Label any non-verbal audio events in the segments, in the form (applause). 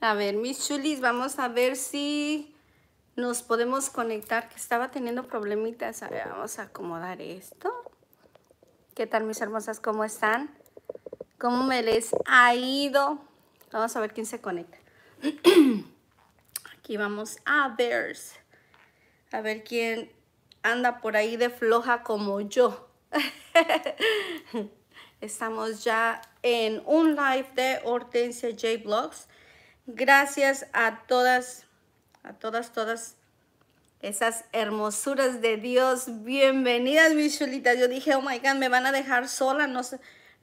A ver, mis chulis, vamos a ver si nos podemos conectar, que estaba teniendo problemitas. A ver, vamos a acomodar esto. ¿Qué tal, mis hermosas? ¿Cómo están? ¿Cómo me les ha ido? Vamos a ver quién se conecta. (clears throat) Aquí vamos a ver. A ver quién anda por ahí de floja como yo. (laughs) Estamos ya en un live de Hortensia J. Blogs. Gracias a todas, a todas, todas esas hermosuras de Dios. Bienvenidas, mis chulitas. Yo dije, oh my God, me van a dejar sola. No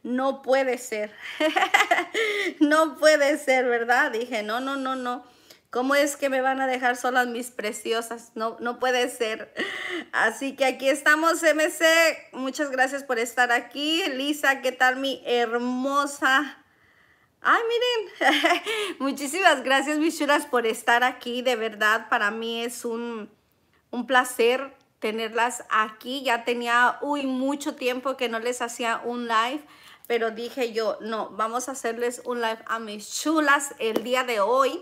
No puede ser. (laughs) no puede ser, ¿verdad? Dije, no, no, no, no. ¿Cómo es que me van a dejar solas mis preciosas? No, no puede ser. Así que aquí estamos, MC. Muchas gracias por estar aquí. Lisa, ¿qué tal mi hermosa? Ay, miren, (laughs) muchísimas gracias mis chulas por estar aquí. De verdad, para mí es un, placer tenerlas aquí. Ya tenía, uy, mucho tiempo que no les hacía un live, pero dije yo, no, vamos a hacerles un live a mis chulas el día de hoy,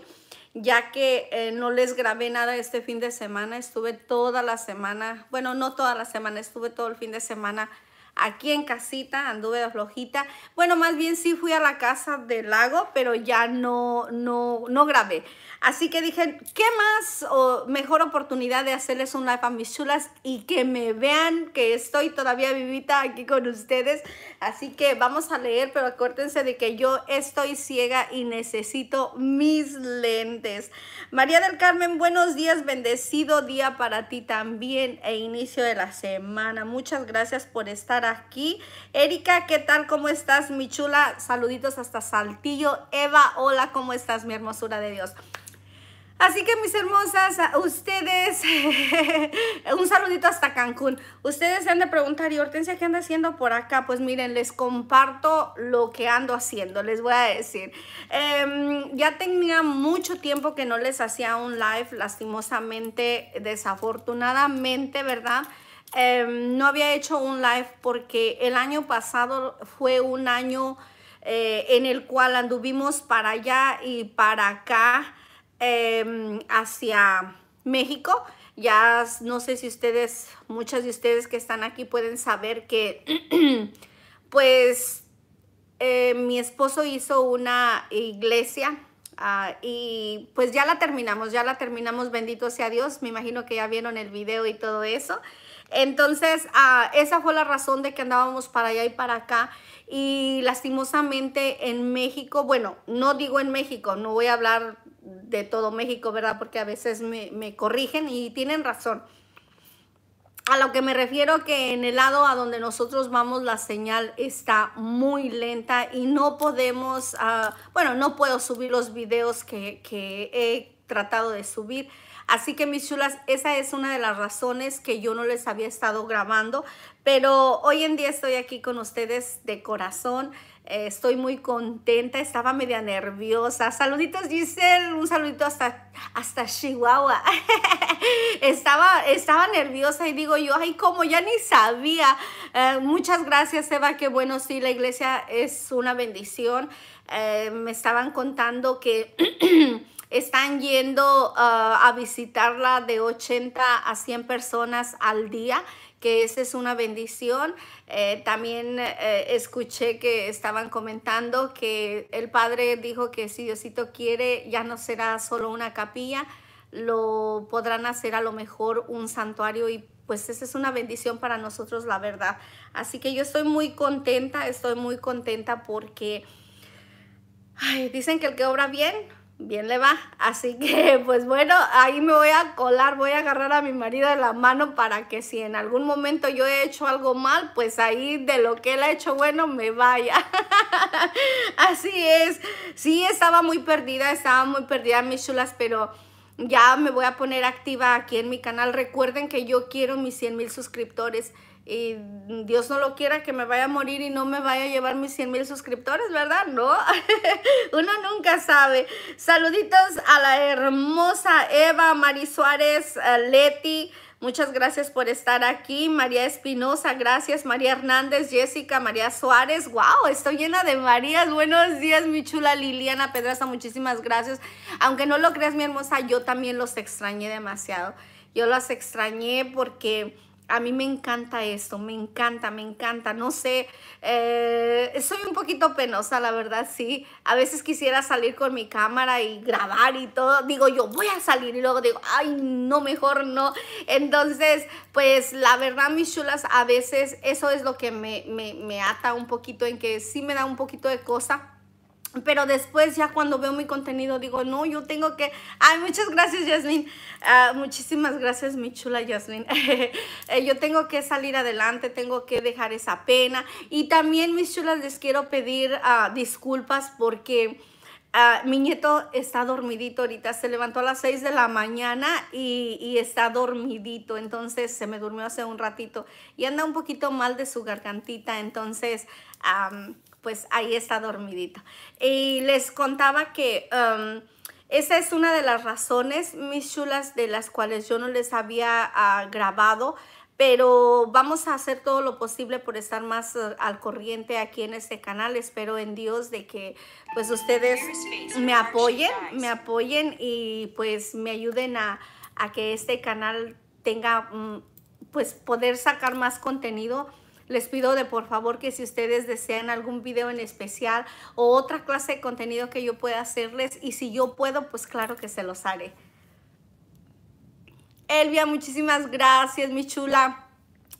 ya que eh, no les grabé nada este fin de semana. Estuve toda la semana, bueno, no toda la semana, estuve todo el fin de semana aquí en casita, anduve flojita. Bueno, más bien sí fui a la casa del lago, pero ya no, no, no grabé. Así que dije, ¿qué más o mejor oportunidad de hacerles un live a mis chulas y que me vean que estoy todavía vivita aquí con ustedes? Así que vamos a leer, pero acuérdense de que yo estoy ciega y necesito mis lentes. María del Carmen, buenos días, bendecido día para ti también e inicio de la semana. Muchas gracias por estar aquí. Erika, ¿qué tal? ¿Cómo estás, mi chula? Saluditos hasta Saltillo. Eva, hola, ¿cómo estás, mi hermosura de Dios? Así que mis hermosas, ustedes, (laughs) un saludito hasta Cancún. Ustedes se han de preguntar, ¿y Hortensia qué anda haciendo por acá? Pues miren, les comparto lo que ando haciendo, les voy a decir. Em, ya tenía mucho tiempo que no les hacía un live, lastimosamente, desafortunadamente, ¿verdad? Em, no había hecho un live porque el año pasado fue un año eh, en el cual anduvimos para allá y para acá em, hacia México. Ya no sé si ustedes, muchas de ustedes que están aquí pueden saber que (clears throat) pues eh, mi esposo hizo una iglesia ah, y pues ya la terminamos, ya la terminamos, bendito sea Dios. Me imagino que ya vieron el video y todo eso. Entonces, ah, esa fue la razón de que andábamos para allá y para acá. Y lastimosamente en México, bueno, no digo en México, no voy a hablar de todo México, ¿verdad? Porque a veces me, corrigen y tienen razón. A lo que me refiero que en el lado a donde nosotros vamos la señal está muy lenta y no podemos, ah, bueno, no puedo subir los videos que, que he tratado de subir Así que mis chulas, esa es una de las razones que yo no les había estado grabando, pero hoy en día estoy aquí con ustedes de corazón. Eh, estoy muy contenta, estaba media nerviosa. Saluditos Giselle, un saludito hasta, hasta Chihuahua. (laughs) estaba, estaba nerviosa y digo yo, ay, como ya ni sabía. Eh, muchas gracias Eva, que bueno, sí, la iglesia es una bendición. Eh, me estaban contando que... (clears throat) están yendo ah, a visitarla de 80 a 100 personas al día que esa es una bendición. Eh, también eh, escuché que estaban comentando que el Padre dijo que si Diosito quiere, ya no será solo una capilla, lo podrán hacer a lo mejor un santuario y pues esa es una bendición para nosotros, la verdad. Así que yo estoy muy contenta, estoy muy contenta porque dicen que el que obra bien bien le va. Así que, (laughs) pues bueno, ahí me voy a colar, voy a agarrar a mi marido de la mano para que si en algún momento yo he hecho algo mal, pues ahí de lo que él ha hecho bueno me vaya. (laughs) Así es. Sí, estaba muy perdida, estaba muy perdida, mis chulas, pero ya me voy a poner activa aquí en mi canal. Recuerden que yo quiero mis 100 mil suscriptores y Dios no lo quiera que me vaya a morir y no me vaya a llevar mis 100 mil suscriptores, ¿verdad? No, (laughs) uno nunca sabe. Saluditos a la hermosa Eva, Mari Suárez, eh, Leti. Muchas gracias por estar aquí. María Espinosa, gracias. María Hernández, Jessica, María Suárez. ¡Wow! Estoy llena de Marías. Buenos días, mi chula Liliana Pedraza. Muchísimas gracias. Aunque no lo creas, mi hermosa, yo también los extrañé demasiado. Yo las extrañé porque a mí me encanta esto, me encanta, me encanta. No sé, eh, soy un poquito penosa, la verdad, sí. A veces quisiera salir con mi cámara y grabar y todo. Digo, yo voy a salir y luego digo, ay, no, mejor no. Entonces, pues la verdad, mis chulas, a veces eso es lo que me, me, me ata un poquito en que sí me da un poquito de cosa pero después ya cuando veo mi contenido digo, no, yo tengo que... Ay, muchas gracias, Yasmin. Ah, muchísimas gracias, mi chula Yasmin. (laughs) Eh, yo tengo que salir adelante, tengo que dejar esa pena. Y también, mis chulas, les quiero pedir ah, disculpas porque... Ah, mi nieto está dormidito ahorita, se levantó a las 6 de la mañana y, está dormidito, entonces se me durmió hace un ratito y anda un poquito mal de su gargantita, entonces pues ahí está dormidita. Y les contaba que em, esa es una de las razones, mis chulas, de las cuales yo no les había ah, grabado pero vamos a hacer todo lo posible por estar más eh, al corriente aquí en este canal. Espero en Dios de que pues ustedes me apoyen, me apoyen y pues me ayuden a, que este canal tenga mm, pues poder sacar más contenido les pido de por favor que si ustedes desean algún video en especial o otra clase de contenido que yo pueda hacerles y si yo puedo, pues claro que se los haré. Elvia, muchísimas gracias, mi chula.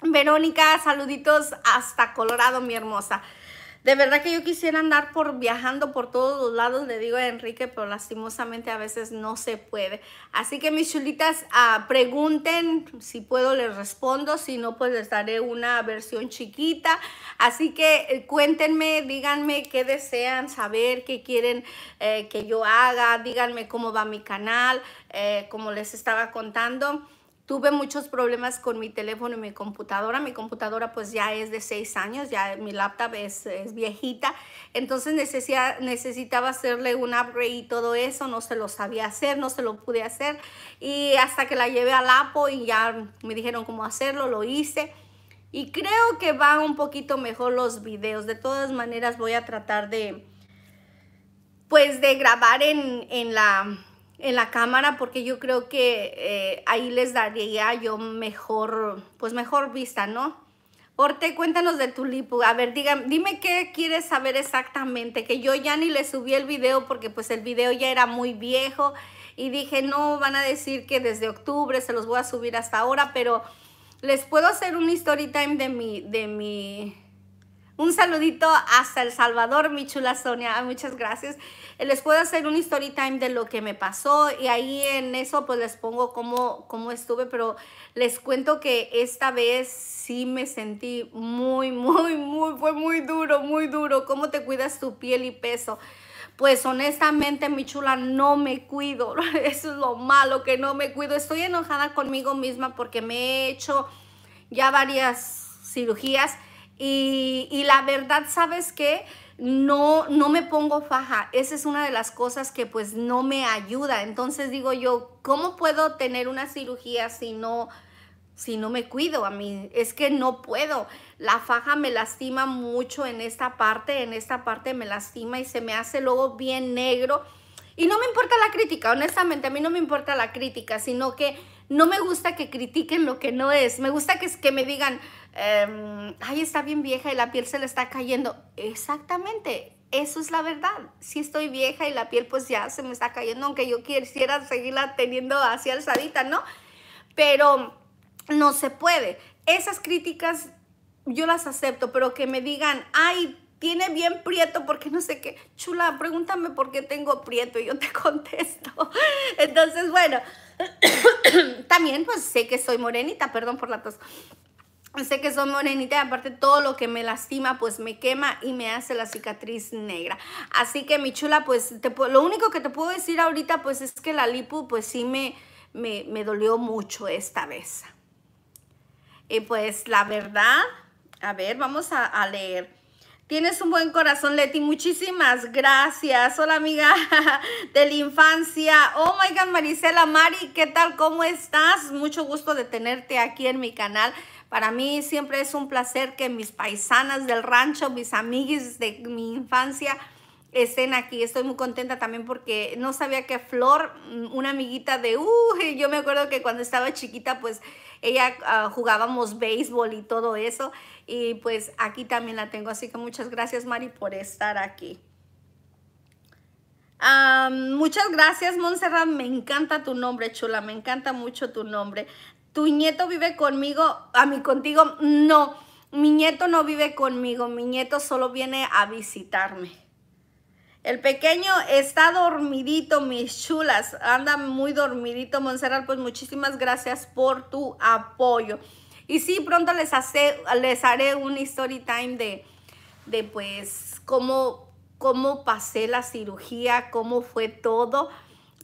Verónica, saluditos hasta Colorado, mi hermosa. De verdad que yo quisiera andar por viajando por todos los lados, le digo a Enrique, pero lastimosamente a veces no se puede. Así que mis chulitas, ah, pregunten, si puedo les respondo, si no pues les daré una versión chiquita. Así que eh, cuéntenme, díganme qué desean saber, qué quieren eh, que yo haga, díganme cómo va mi canal, eh, como les estaba contando tuve muchos problemas con mi teléfono y mi computadora. Mi computadora pues ya es de 6 años, ya mi laptop es, es viejita. Entonces necesitaba hacerle un upgrade y todo eso. No se lo sabía hacer, no se lo pude hacer. Y hasta que la llevé al Apple. y ya me dijeron cómo hacerlo, lo hice. Y creo que van un poquito mejor los videos. De todas maneras voy a tratar de, pues de grabar en la en la cámara porque yo creo que eh, ahí les daría yo mejor, pues mejor vista, ¿no? Orte, cuéntanos de tu A ver, digan dime qué quieres saber exactamente, que yo ya ni le subí el video porque pues el video ya era muy viejo y dije, no, van a decir que desde octubre se los voy a subir hasta ahora, pero les puedo hacer un story time de mi, de mi, un saludito hasta El Salvador, mi chula Sonia. Ah, muchas gracias. Eh, les puedo hacer un story time de lo que me pasó y ahí en eso pues les pongo cómo, cómo estuve, pero les cuento que esta vez sí me sentí muy, muy, muy, fue muy duro, muy duro. ¿Cómo te cuidas tu piel y peso? pues honestamente mi chula no me cuido. (laughs) Eso es lo malo que no me cuido. Estoy enojada conmigo misma porque me he hecho ya varias cirugías y, la verdad, ¿sabes que No, no me pongo faja. Esa es una de las cosas que pues no me ayuda. Entonces digo yo, ¿cómo puedo tener una cirugía si no si no me cuido a mí. Es que no puedo. La faja me lastima mucho en esta parte, en esta parte me lastima y se me hace luego bien negro. Y no me importa la crítica, honestamente, a mí no me importa la crítica, sino que no me gusta que critiquen lo que no es. Me gusta que, que me digan, em, ay, está bien vieja y la piel se le está cayendo. Exactamente, eso es la verdad. Si estoy vieja y la piel pues ya se me está cayendo, aunque yo quisiera seguirla teniendo así alzadita, ¿no? Pero no se puede. Esas críticas yo las acepto, pero que me digan, ay, tiene bien prieto porque no sé qué. Chula, pregúntame por qué tengo prieto y yo te (laughs) contesto. Entonces, bueno, (coughs) también pues sé que soy morenita, perdón por la tos. Sé que soy morenita y aparte todo lo que me lastima pues me quema y me hace la cicatriz negra. Así que mi chula pues lo único que te puedo decir ahorita pues es que la lipu pues sí me, me, dolió mucho esta vez. Y pues la verdad, a ver, vamos a, a leer. Tienes un buen corazón, Leti. Muchísimas gracias. Hola, amiga (laughs) de la infancia. Oh my God, Marisela. Mari, ¿qué tal? ¿Cómo estás? Mucho gusto de tenerte aquí en mi canal. Para mí siempre es un placer que mis paisanas del rancho, mis amiguis de mi infancia, estén aquí. Estoy muy contenta también porque no sabía que Flor, mm, una amiguita de, uh, (laughs) yo me acuerdo que cuando estaba chiquita, pues ella ah, jugábamos béisbol y todo eso. Y pues aquí también la tengo. Así que muchas gracias, Mari, por estar aquí. muchas gracias, Montserrat. Me encanta tu nombre, chula. Me encanta mucho tu nombre. ¿Tu nieto vive conmigo? ¿A mí contigo? No, mi nieto no vive conmigo. Mi nieto solo viene a visitarme. El pequeño está dormidito, mis chulas. Anda muy dormidito, Monserrat. Pues muchísimas gracias por tu apoyo. Y sí, pronto les, hace, les haré un story time de, de pues cómo, cómo pasé la cirugía, cómo fue todo.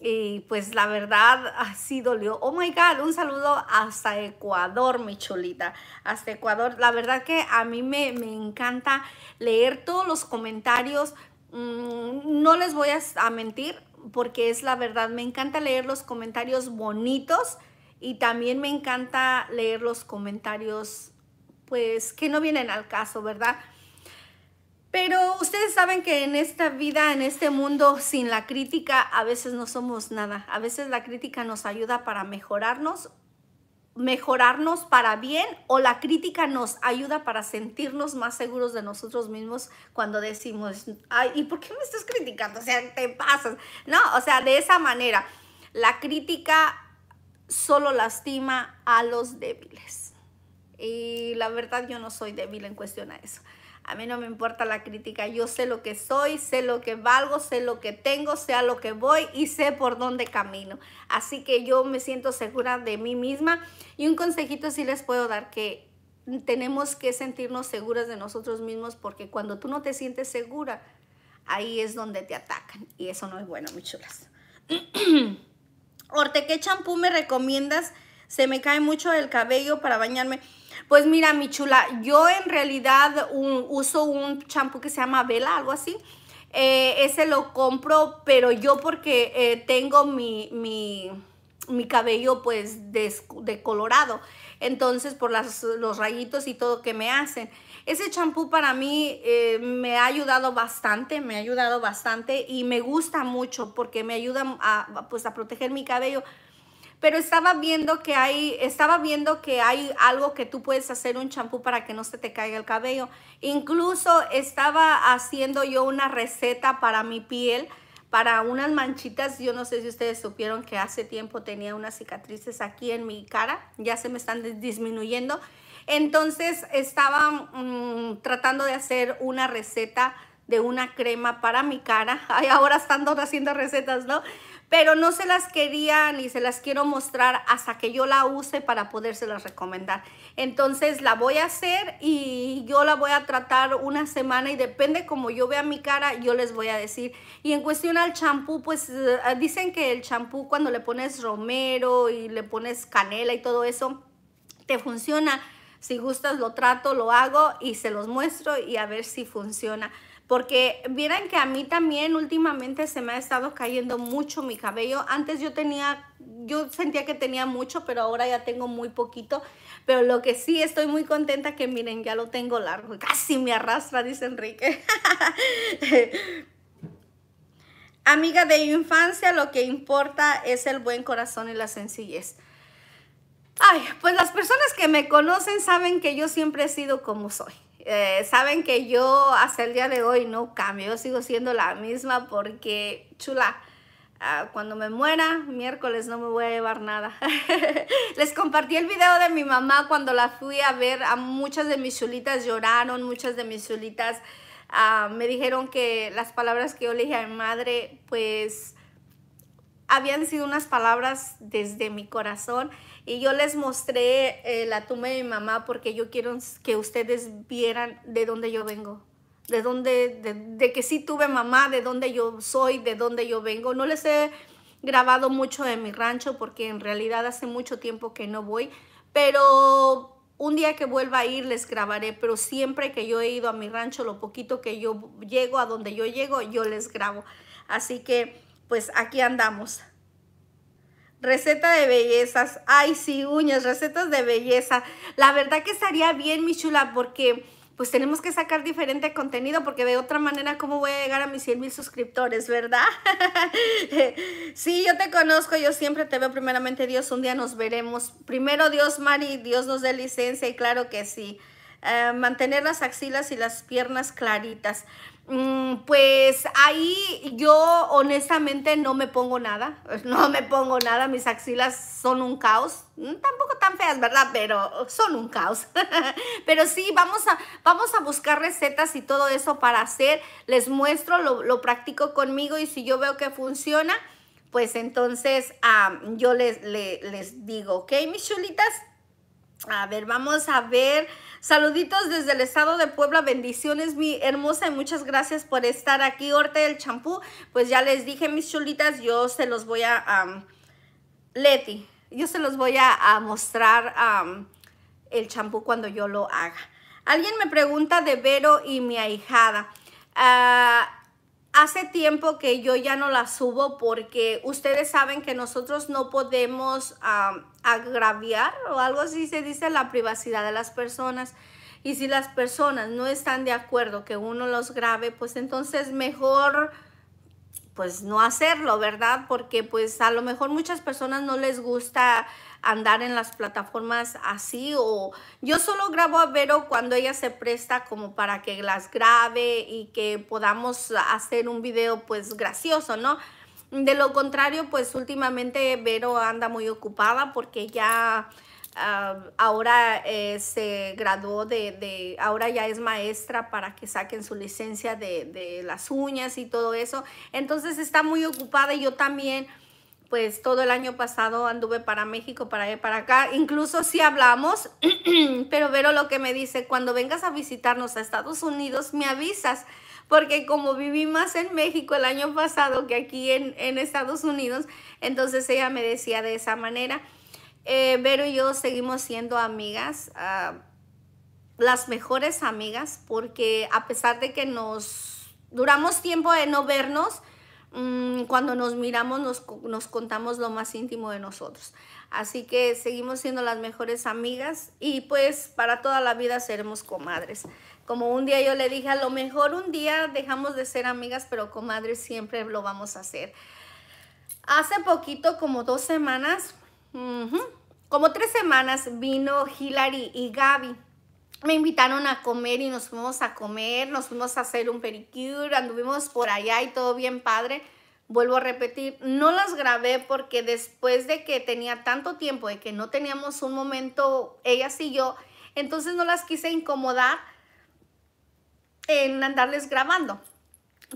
Y pues la verdad así dolió. Oh my God, un saludo hasta Ecuador, mi chulita. Hasta Ecuador. La verdad que a mí me, me encanta leer todos los comentarios, Mm, no les voy a, mentir porque es la verdad. Me encanta leer los comentarios bonitos y también me encanta leer los comentarios pues que no vienen al caso, ¿verdad? Pero ustedes saben que en esta vida, en este mundo, sin la crítica a veces no somos nada. A veces la crítica nos ayuda para mejorarnos mejorarnos para bien o la crítica nos ayuda para sentirnos más seguros de nosotros mismos cuando decimos, ay, ¿y por qué me estás criticando? O sea, te pasas. No, o sea, de esa manera, la crítica solo lastima a los débiles. Y la verdad yo no soy débil en cuestión a eso. A mí no me importa la crítica, yo sé lo que soy, sé lo que valgo, sé lo que tengo, sé a lo que voy y sé por dónde camino. Así que yo me siento segura de mí misma y un consejito sí les puedo dar que tenemos que sentirnos seguras de nosotros mismos porque cuando tú no te sientes segura, ahí es donde te atacan y eso no es bueno, mis chulas. (clears throat) Orte, ¿qué champú me recomiendas? Se me cae mucho el cabello para bañarme. Pues mira, mi chula, yo en realidad uso un champú que se llama Vela, algo así. Eh, ese lo compro, pero yo porque eh, tengo mi, mi, cabello pues decolorado, entonces por los rayitos y todo que me hacen. Ese champú para mí eh, me ha ayudado bastante, me ha ayudado bastante y me gusta mucho porque me ayuda pues, a proteger mi cabello pero estaba viendo que hay, estaba viendo que hay algo que tú puedes hacer un champú para que no se te caiga el cabello. Incluso estaba haciendo yo una receta para mi piel, para unas manchitas. Yo no sé si ustedes supieron que hace tiempo tenía unas cicatrices aquí en mi cara, ya se me están disminuyendo. Entonces estaba mm, tratando de hacer una receta de una crema para mi cara. (laughs) ahora están haciendo recetas, ¿no? pero no se las quería ni se las quiero mostrar hasta que yo la use para las recomendar. Entonces la voy a hacer y yo la voy a tratar una semana y depende como yo vea mi cara, yo les voy a decir. Y en cuestión al champú, pues eh, dicen que el champú cuando le pones romero y le pones canela y todo eso, te funciona. Si gustas, lo trato, lo hago y se los muestro y a ver si funciona porque vieran que a mí también últimamente se me ha estado cayendo mucho mi cabello. Antes yo tenía, yo sentía que tenía mucho, pero ahora ya tengo muy poquito. Pero lo que sí estoy muy contenta que miren, ya lo tengo largo. Casi me arrastra, dice Enrique. (laughs) Amiga de infancia, lo que importa es el buen corazón y la sencillez. Ay, pues las personas que me conocen saben que yo siempre he sido como soy. Eh, saben que yo hasta el día de hoy no cambio, yo sigo siendo la misma porque chula. Ah, cuando me muera, miércoles no me voy a llevar nada. (laughs) Les compartí el video de mi mamá cuando la fui a ver. A muchas de mis chulitas lloraron, muchas de mis chulitas ah, me dijeron que las palabras que yo le dije a mi madre, pues habían sido unas palabras desde mi corazón y yo les mostré eh, la tumba de mi mamá porque yo quiero que ustedes vieran de dónde yo vengo. De dónde, de, que sí tuve mamá, de dónde yo soy, de dónde yo vengo. No les he grabado mucho en mi rancho porque en realidad hace mucho tiempo que no voy. Pero un día que vuelva a ir les grabaré, pero siempre que yo he ido a mi rancho, lo poquito que yo llego, a donde yo llego, yo les grabo. Así que pues aquí andamos receta de bellezas. Ay, sí, uñas, recetas de belleza. La verdad que estaría bien, mi chula, porque pues tenemos que sacar diferente contenido porque de otra manera, ¿cómo voy a llegar a mis 100 mil suscriptores, verdad? (laughs) sí, yo te conozco, yo siempre te veo primeramente Dios, un día nos veremos. Primero Dios, Mari, Dios nos dé licencia y claro que sí. Eh, mantener las axilas y las piernas claritas. Mm, pues ahí yo honestamente no me pongo nada, (laughs) no me pongo nada, mis axilas son un caos, mm, tampoco tan feas, ¿verdad? Pero son un caos. (laughs) Pero sí, vamos a, vamos a buscar recetas y todo eso para hacer, les muestro, lo, practico conmigo y si yo veo que funciona, pues entonces yo les, les, digo, ¿ok, mis chulitas? A ver, vamos a ver. Saluditos desde el estado de Puebla, bendiciones mi hermosa y muchas gracias por estar aquí. Orte del champú, pues ya les dije mis chulitas, yo se los voy a... Leti, yo se los voy a, mostrar el champú cuando yo lo haga. Alguien me pregunta de Vero y mi ahijada. Ah, hace tiempo que yo ya no la subo porque ustedes saben que nosotros no podemos agraviar o algo así se dice la privacidad de las personas. Y si las personas no están de acuerdo que uno los grabe, pues entonces mejor pues no hacerlo, ¿verdad? Porque pues a lo mejor muchas personas no les gusta andar en las plataformas así o yo solo grabo a Vero cuando ella se presta como para que las grabe y que podamos hacer un video pues gracioso, ¿no? De lo contrario, pues últimamente Vero anda muy ocupada porque ya ah, ahora eh, se graduó de, ahora ya es maestra para que saquen su licencia de, de las uñas y todo eso. Entonces está muy ocupada y yo también pues todo el año pasado anduve para México, para ir para acá. Incluso si hablamos, (clears throat) pero Vero lo que me dice, cuando vengas a visitarnos a Estados Unidos, me avisas, porque como viví más en México el año pasado que aquí en, Estados Unidos, entonces ella me decía de esa manera. Eh, Vero y yo seguimos siendo amigas, ah, las mejores amigas, porque a pesar de que nos duramos tiempo de no vernos, Mm, cuando nos miramos nos, nos contamos lo más íntimo de nosotros. Así que seguimos siendo las mejores amigas y pues para toda la vida seremos comadres. Como un día yo le dije, a lo mejor un día dejamos de ser amigas, pero comadres siempre lo vamos a hacer. Hace poquito, como dos semanas, como tres semanas, vino Hillary y Gaby me invitaron a comer y nos fuimos a comer, nos fuimos a hacer un pedicure, anduvimos por allá y todo bien padre. Vuelvo a repetir, no las grabé porque después de que tenía tanto tiempo de que no teníamos un momento, ellas y yo, entonces no las quise incomodar en andarles grabando.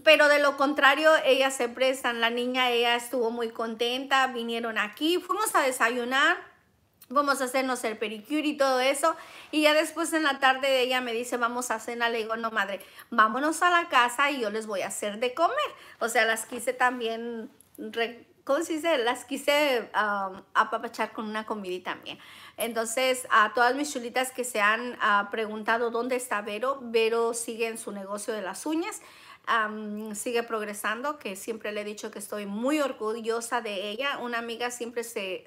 Pero de lo contrario, ellas se prestan. La niña, ella estuvo muy contenta, vinieron aquí, fuimos a desayunar vamos a hacernos el pericure y todo eso. Y ya después en la tarde ella me dice, vamos a cenar. Le digo, no madre, vámonos a la casa y yo les voy a hacer de comer. O sea, las quise también, ¿cómo se dice? Las quise apapachar con una comida también. Entonces, a todas mis chulitas que se han ah, preguntado dónde está Vero, Vero sigue en su negocio de las uñas. sigue progresando, que siempre le he dicho que estoy muy orgullosa de ella. Una amiga siempre se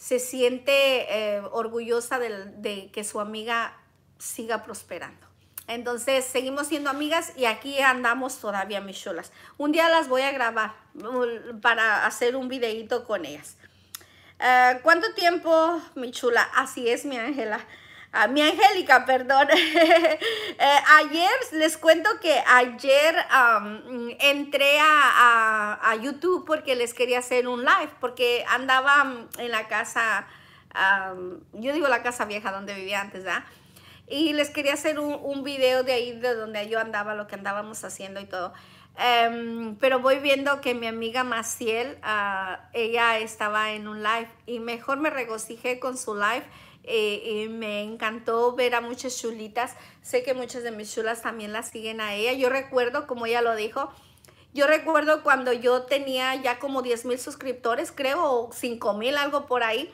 se siente eh, orgullosa de, que su amiga siga prosperando. Entonces seguimos siendo amigas y aquí andamos todavía, mis chulas. Un día las voy a grabar mm, para hacer un videíto con ellas. Eh, ¿Cuánto tiempo, mi chula? Así es, mi Ángela a mi Angélica, perdón. (laughs) Eh, ayer, les cuento que ayer entré a, YouTube porque les quería hacer un live, porque andaba en la casa, yo digo la casa vieja donde vivía antes, ¿verdad? Y les quería hacer un, un, video de ahí, de donde yo andaba, lo que andábamos haciendo y todo. Em, pero voy viendo que mi amiga Maciel, ah, ella estaba en un live y mejor me regocijé con su live eh, me encantó ver a muchas chulitas. Sé que muchas de mis chulas también las siguen a ella. Yo recuerdo, como ella lo dijo, yo recuerdo cuando yo tenía ya como 10 mil suscriptores, creo, o 5 mil, algo por ahí.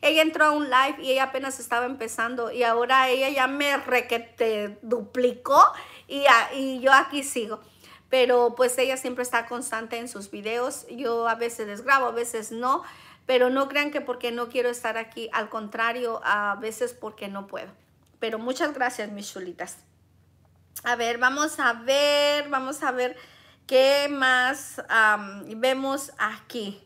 Ella entró a un live y ella apenas estaba empezando y ahora ella ya me requete duplicó y, y yo aquí sigo pero pues ella siempre está constante en sus videos. Yo a veces les grabo, a veces no, pero no crean que porque no quiero estar aquí, al contrario, a veces porque no puedo. Pero muchas gracias, mis chulitas. A ver, vamos a ver, vamos a ver qué más vemos aquí.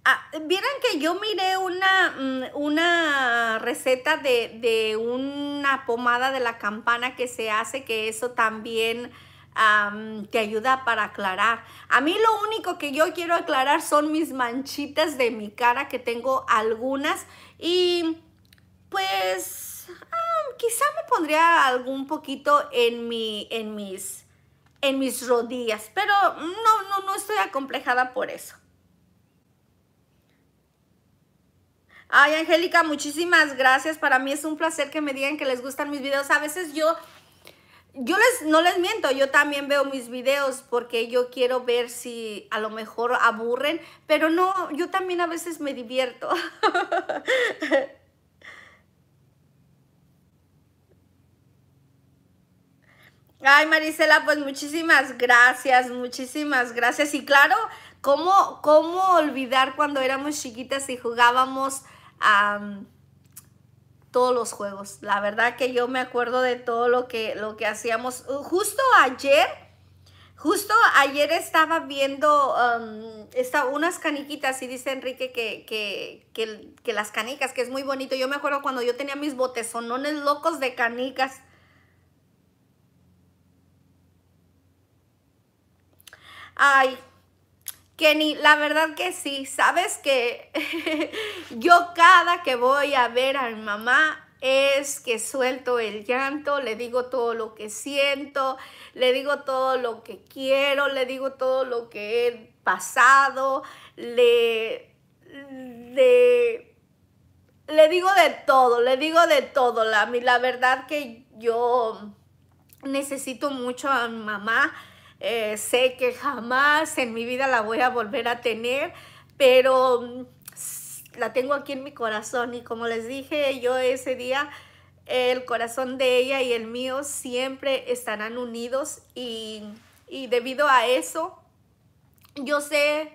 Vieron ah, Vieran que yo miré una, mm, una receta de, de, una pomada de la campana que se hace, que eso también te ayuda para aclarar. A mí lo único que yo quiero aclarar son mis manchitas de mi cara, que tengo algunas. Y pues quizá me pondría algún poquito en, mi, en, mis, en mis rodillas, pero no, no, no estoy acomplejada por eso. Ay, Angélica, muchísimas gracias. Para mí es un placer que me digan que les gustan mis videos. A veces yo yo les, no les miento, yo también veo mis videos porque yo quiero ver si a lo mejor aburren, pero no, yo también a veces me divierto. (laughs) Ay, Marisela, pues muchísimas gracias, muchísimas gracias. Y claro, ¿cómo, cómo olvidar cuando éramos chiquitas y jugábamos... a todos los juegos. La verdad que yo me acuerdo de todo lo que, lo que hacíamos. Uh, justo ayer, justo ayer estaba viendo um, unas caniquitas y dice Enrique que, que, que, las canicas, que es muy bonito. Yo me acuerdo cuando yo tenía mis botezonones locos de canicas. Ay, Kenny, la verdad que sí, sabes que (laughs) yo cada que voy a ver a mi mamá es que suelto el llanto, le digo todo lo que siento, le digo todo lo que quiero, le digo todo lo que he pasado, le, le, le digo de todo, le digo de todo. La, la verdad que yo necesito mucho a mi mamá eh, sé que jamás en mi vida la voy a volver a tener, pero mm, la tengo aquí en mi corazón y como les dije yo ese día, el corazón de ella y el mío siempre estarán unidos y, y debido a eso, yo sé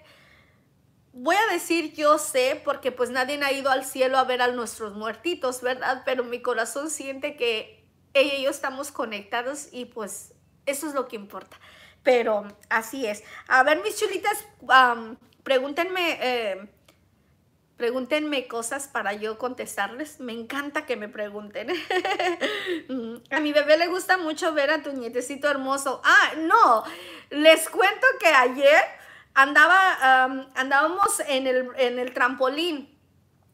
voy a decir yo sé porque pues nadie ha ido al cielo a ver a nuestros muertitos, ¿verdad? Pero mi corazón siente que ella y yo estamos conectados y pues eso es lo que importa pero así es. A ver, mis chulitas, pregúntenme, eh, pregúntenme cosas para yo contestarles. Me encanta que me pregunten. (laughs) a mi bebé le gusta mucho ver a tu nietecito hermoso. Ah, no, les cuento que ayer andábamos en el, en el trampolín.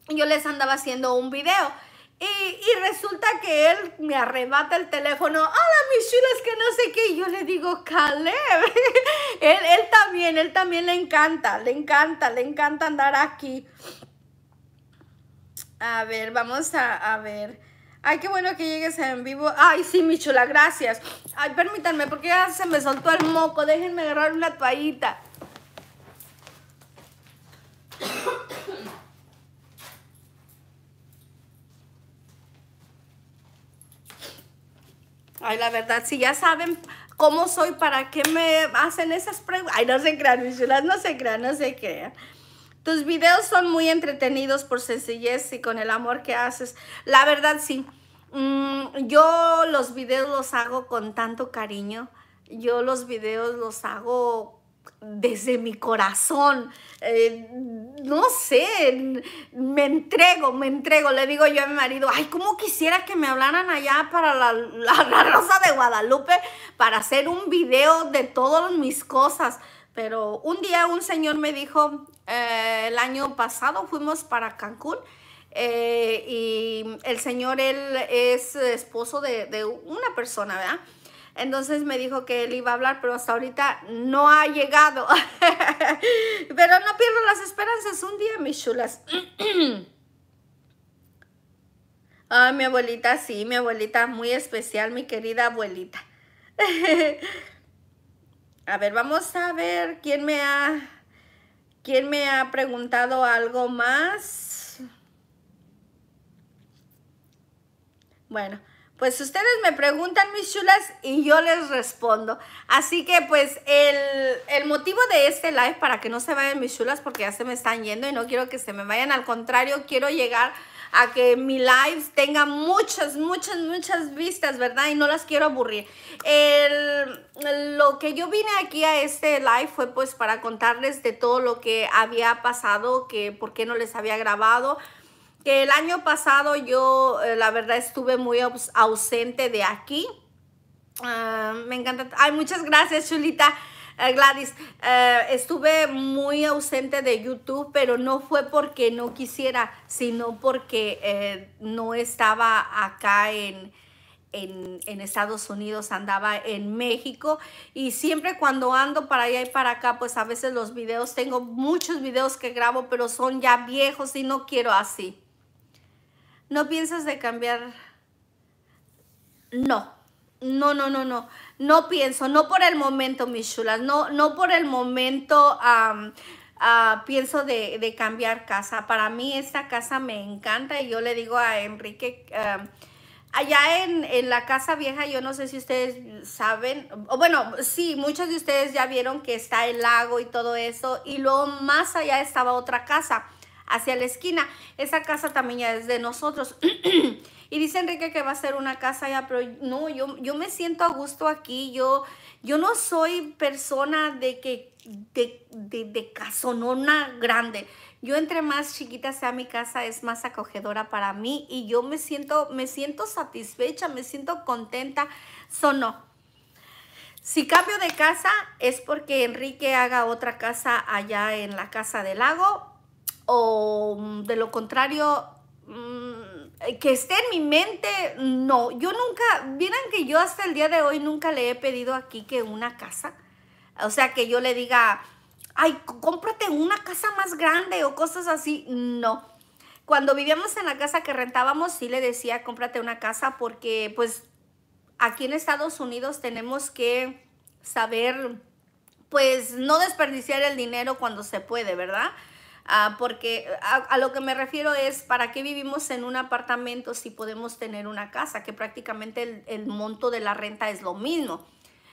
Yo les andaba haciendo un video y, resulta que él me arrebata el teléfono, hola chula, es que no sé qué, yo le digo, Caleb, (laughs) él, él también, él también le encanta, le encanta, le encanta andar aquí. A ver, vamos a, a ver. Ay, qué bueno que llegues en vivo. Ay, sí, mi chula, gracias. Ay, permítanme, porque ya se me soltó el moco. Déjenme agarrar una toallita. Ay, la verdad, si ya saben cómo soy, ¿para qué me hacen esas preguntas? Ay, no se crean, mis no se crean, no se crean. Tus videos son muy entretenidos por sencillez y con el amor que haces. La verdad, sí. Mm, yo los videos los hago con tanto cariño. Yo los videos los hago desde mi corazón, eh, no sé, me entrego, me entrego, le digo yo a mi marido, ay, ¿cómo quisiera que me hablaran allá para la, Rosa de Guadalupe para hacer un video de todas mis cosas? Pero un día un señor me dijo, eh, el año pasado fuimos para Cancún eh, y el señor, él es esposo de, de una persona, ¿verdad? Entonces me dijo que él iba a hablar, pero hasta ahorita no ha llegado. (laughs) pero no pierdo las esperanzas un día, mis chulas. (clears throat) Ay, mi abuelita, sí, mi abuelita muy especial, mi querida abuelita. (laughs) a ver, vamos a ver quién me ha... ¿Quién me ha preguntado algo más? Bueno, pues ustedes me preguntan, mis chulas, y yo les respondo. Así que pues el, motivo de este live, para que no se vayan mis chulas, porque ya se me están yendo y no quiero que se me vayan. Al contrario, quiero llegar a que mi live tenga muchas, muchas, muchas vistas, ¿verdad? Y no las quiero aburrir. lo que yo vine aquí a este live fue pues para contarles de todo lo que había pasado, que por qué no les había grabado que el año pasado yo eh, la verdad estuve muy ausente de aquí. Ah, me encanta. Ay, muchas gracias, Chulita. Eh, Gladys, eh, estuve muy ausente de YouTube, pero no fue porque no quisiera, sino porque no estaba acá en, en, Estados Unidos, andaba en México y siempre cuando ando para allá y para acá, pues a veces los videos, tengo muchos videos que grabo, pero son ya viejos y no quiero así. ¿No piensas de cambiar? No, no, no, no, no. No pienso, no por el momento, mis chulas, no, no por el momento ah, pienso de, cambiar casa. Para mí esta casa me encanta y yo le digo a Enrique... allá en, en, la casa vieja, yo no sé si ustedes saben, o bueno, sí, muchos de ustedes ya vieron que está el lago y todo eso, y luego más allá estaba otra casa hacia la esquina. Esa casa también ya es de nosotros. (clears throat) y dice Enrique que va a ser una casa ya, pero no, yo, yo me siento a gusto aquí. Yo, yo no soy persona de que de, de, casonona grande. Yo entre más chiquita sea mi casa es más acogedora para mí y yo me siento, me siento satisfecha, me siento contenta. Sonó. Si cambio de casa es porque Enrique haga otra casa allá en la casa del lago o mm, de lo contrario, mm, que esté en mi mente, no. Yo nunca, miren que yo hasta el día de hoy nunca le he pedido aquí que una casa. O sea, que yo le diga, ay, cómprate una casa más grande o cosas así. No. Cuando vivíamos en la casa que rentábamos, sí le decía, cómprate una casa porque pues aquí en Estados Unidos tenemos que saber, pues no desperdiciar el dinero cuando se puede, ¿verdad? Ah, porque a, lo que me refiero es, ¿para qué vivimos en un apartamento si podemos tener una casa? Que prácticamente el, monto de la renta es lo mismo.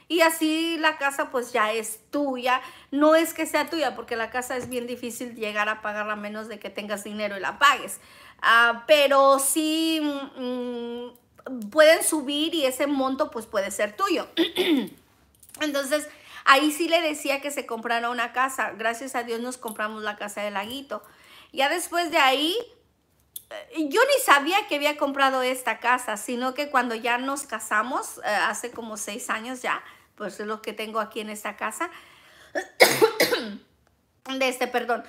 Y así la casa pues ya es tuya. No es que sea tuya, porque la casa es bien difícil llegar a pagarla a menos de que tengas dinero y la pagues. Ah, pero sí mm, mm, pueden subir y ese monto pues puede ser tuyo. (clears throat) Entonces, Ahí sí le decía que se comprara una casa. Gracias a Dios nos compramos la casa del laguito. Ya después de ahí, eh, yo ni sabía que había comprado esta casa, sino que cuando ya nos casamos, eh, hace como seis años ya, pues es lo que tengo aquí en esta casa. (coughs) de este, perdón.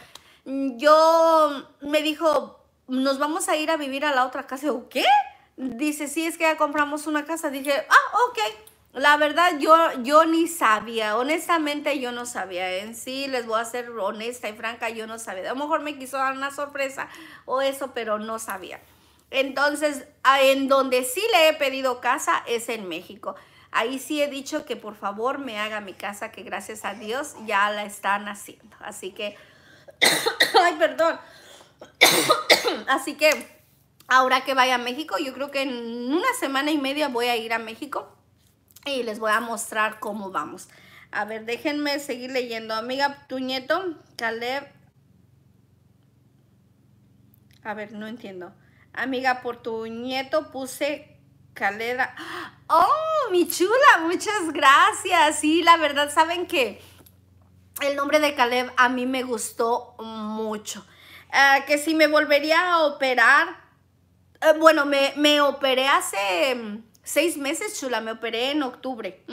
Yo me dijo, nos vamos a ir a vivir a la otra casa. ¿O qué? Dice, sí, es que ya compramos una casa. Dije, ah, ok la verdad, yo, yo ni sabía, honestamente yo no sabía. En sí, les voy a ser honesta y franca, yo no sabía. A lo mejor me quiso dar una sorpresa o eso, pero no sabía. Entonces, en donde sí le he pedido casa es en México. Ahí sí he dicho que por favor me haga mi casa, que gracias a Dios ya la están haciendo. Así que, (coughs) ay, perdón. (coughs) Así que, ahora que vaya a México, yo creo que en una semana y media voy a ir a México y les voy a mostrar cómo vamos. A ver, déjenme seguir leyendo. Amiga, tu nieto, Caleb. A ver, no entiendo. Amiga, por tu nieto puse Caleb. ¡Oh, mi chula! Muchas gracias. Sí, la verdad, ¿saben que El nombre de Caleb a mí me gustó mucho. Ah, que si me volvería a operar, eh, bueno, me, me operé hace Seis meses, chula, me operé en octubre.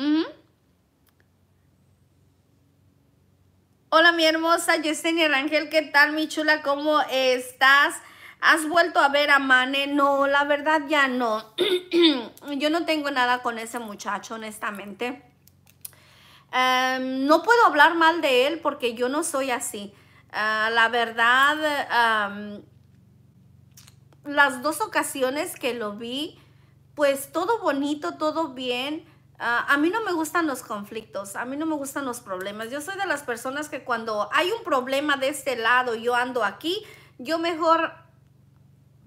Hola, mi hermosa Yesenia Ángel. ¿qué tal, mi chula? ¿Cómo estás? ¿Has vuelto a ver a Mane? No, la verdad ya no. (clears throat) Yo no tengo nada con ese muchacho, honestamente. Em, no puedo hablar mal de él porque yo no soy así. Ah, la verdad, em, las dos ocasiones que lo vi, pues todo bonito, todo bien. Ah, a mí no me gustan los conflictos, a mí no me gustan los problemas. Yo soy de las personas que cuando hay un problema de este lado, yo ando aquí, yo mejor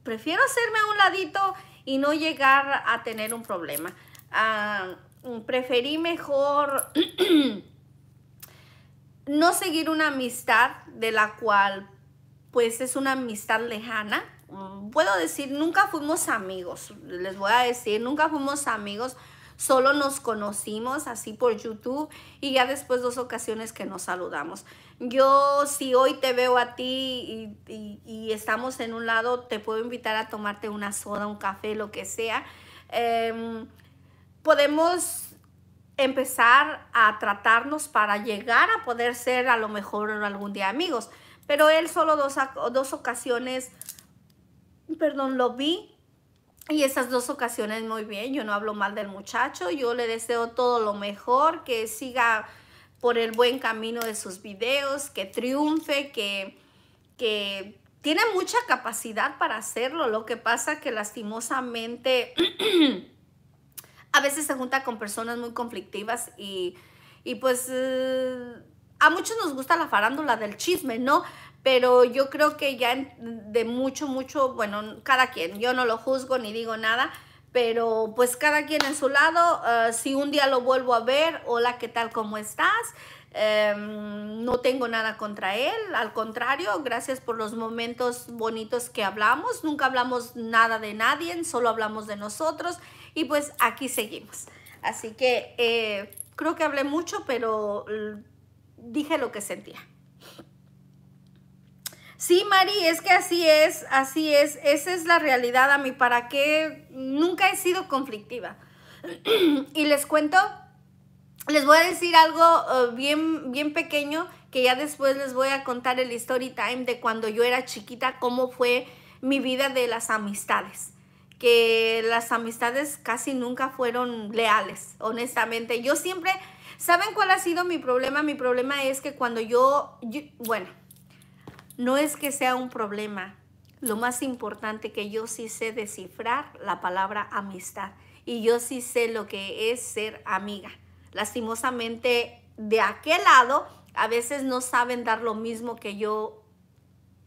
prefiero hacerme a un ladito y no llegar a tener un problema. Ah, preferí mejor (clears throat) no seguir una amistad de la cual pues es una amistad lejana puedo decir, nunca fuimos amigos, les voy a decir, nunca fuimos amigos, solo nos conocimos así por YouTube y ya después dos ocasiones que nos saludamos. Yo si hoy te veo a ti y, estamos en un lado, te puedo invitar a tomarte una soda, un café, lo que sea. Em, podemos empezar a tratarnos para llegar a poder ser a lo mejor algún día amigos. Pero él solo dos, dos ocasiones perdón, lo vi y esas dos ocasiones muy bien. Yo no hablo mal del muchacho. Yo le deseo todo lo mejor, que siga por el buen camino de sus videos, que triunfe, que, tiene mucha capacidad para hacerlo. Lo que pasa que lastimosamente (clears throat) a veces se junta con personas muy conflictivas y, y pues... Eh, a muchos nos gusta la farándula del chisme, ¿no? pero yo creo que ya de mucho, mucho, bueno, cada quien, yo no lo juzgo ni digo nada, pero pues cada quien en su lado, eh, si un día lo vuelvo a ver, hola, ¿qué tal? ¿Cómo estás? Em, no tengo nada contra él, al contrario, gracias por los momentos bonitos que hablamos, nunca hablamos nada de nadie, solo hablamos de nosotros y pues aquí seguimos. Así que eh, creo que hablé mucho, pero dije lo que sentía. Sí, Mari, es que así es, así es, esa es la realidad a mí, para qué nunca he sido conflictiva. (clears throat) y les cuento, les voy a decir algo eh, bien, bien pequeño que ya después les voy a contar el story time de cuando yo era chiquita, cómo fue mi vida de las amistades que las amistades casi nunca fueron leales, honestamente. Yo siempre, ¿saben cuál ha sido mi problema? Mi problema es que cuando yo bueno, no es que sea un problema. Lo más importante que yo sí sé descifrar la palabra amistad y yo sí sé lo que es ser amiga. Lastimosamente, de aquel lado, a veces no saben dar lo mismo que yo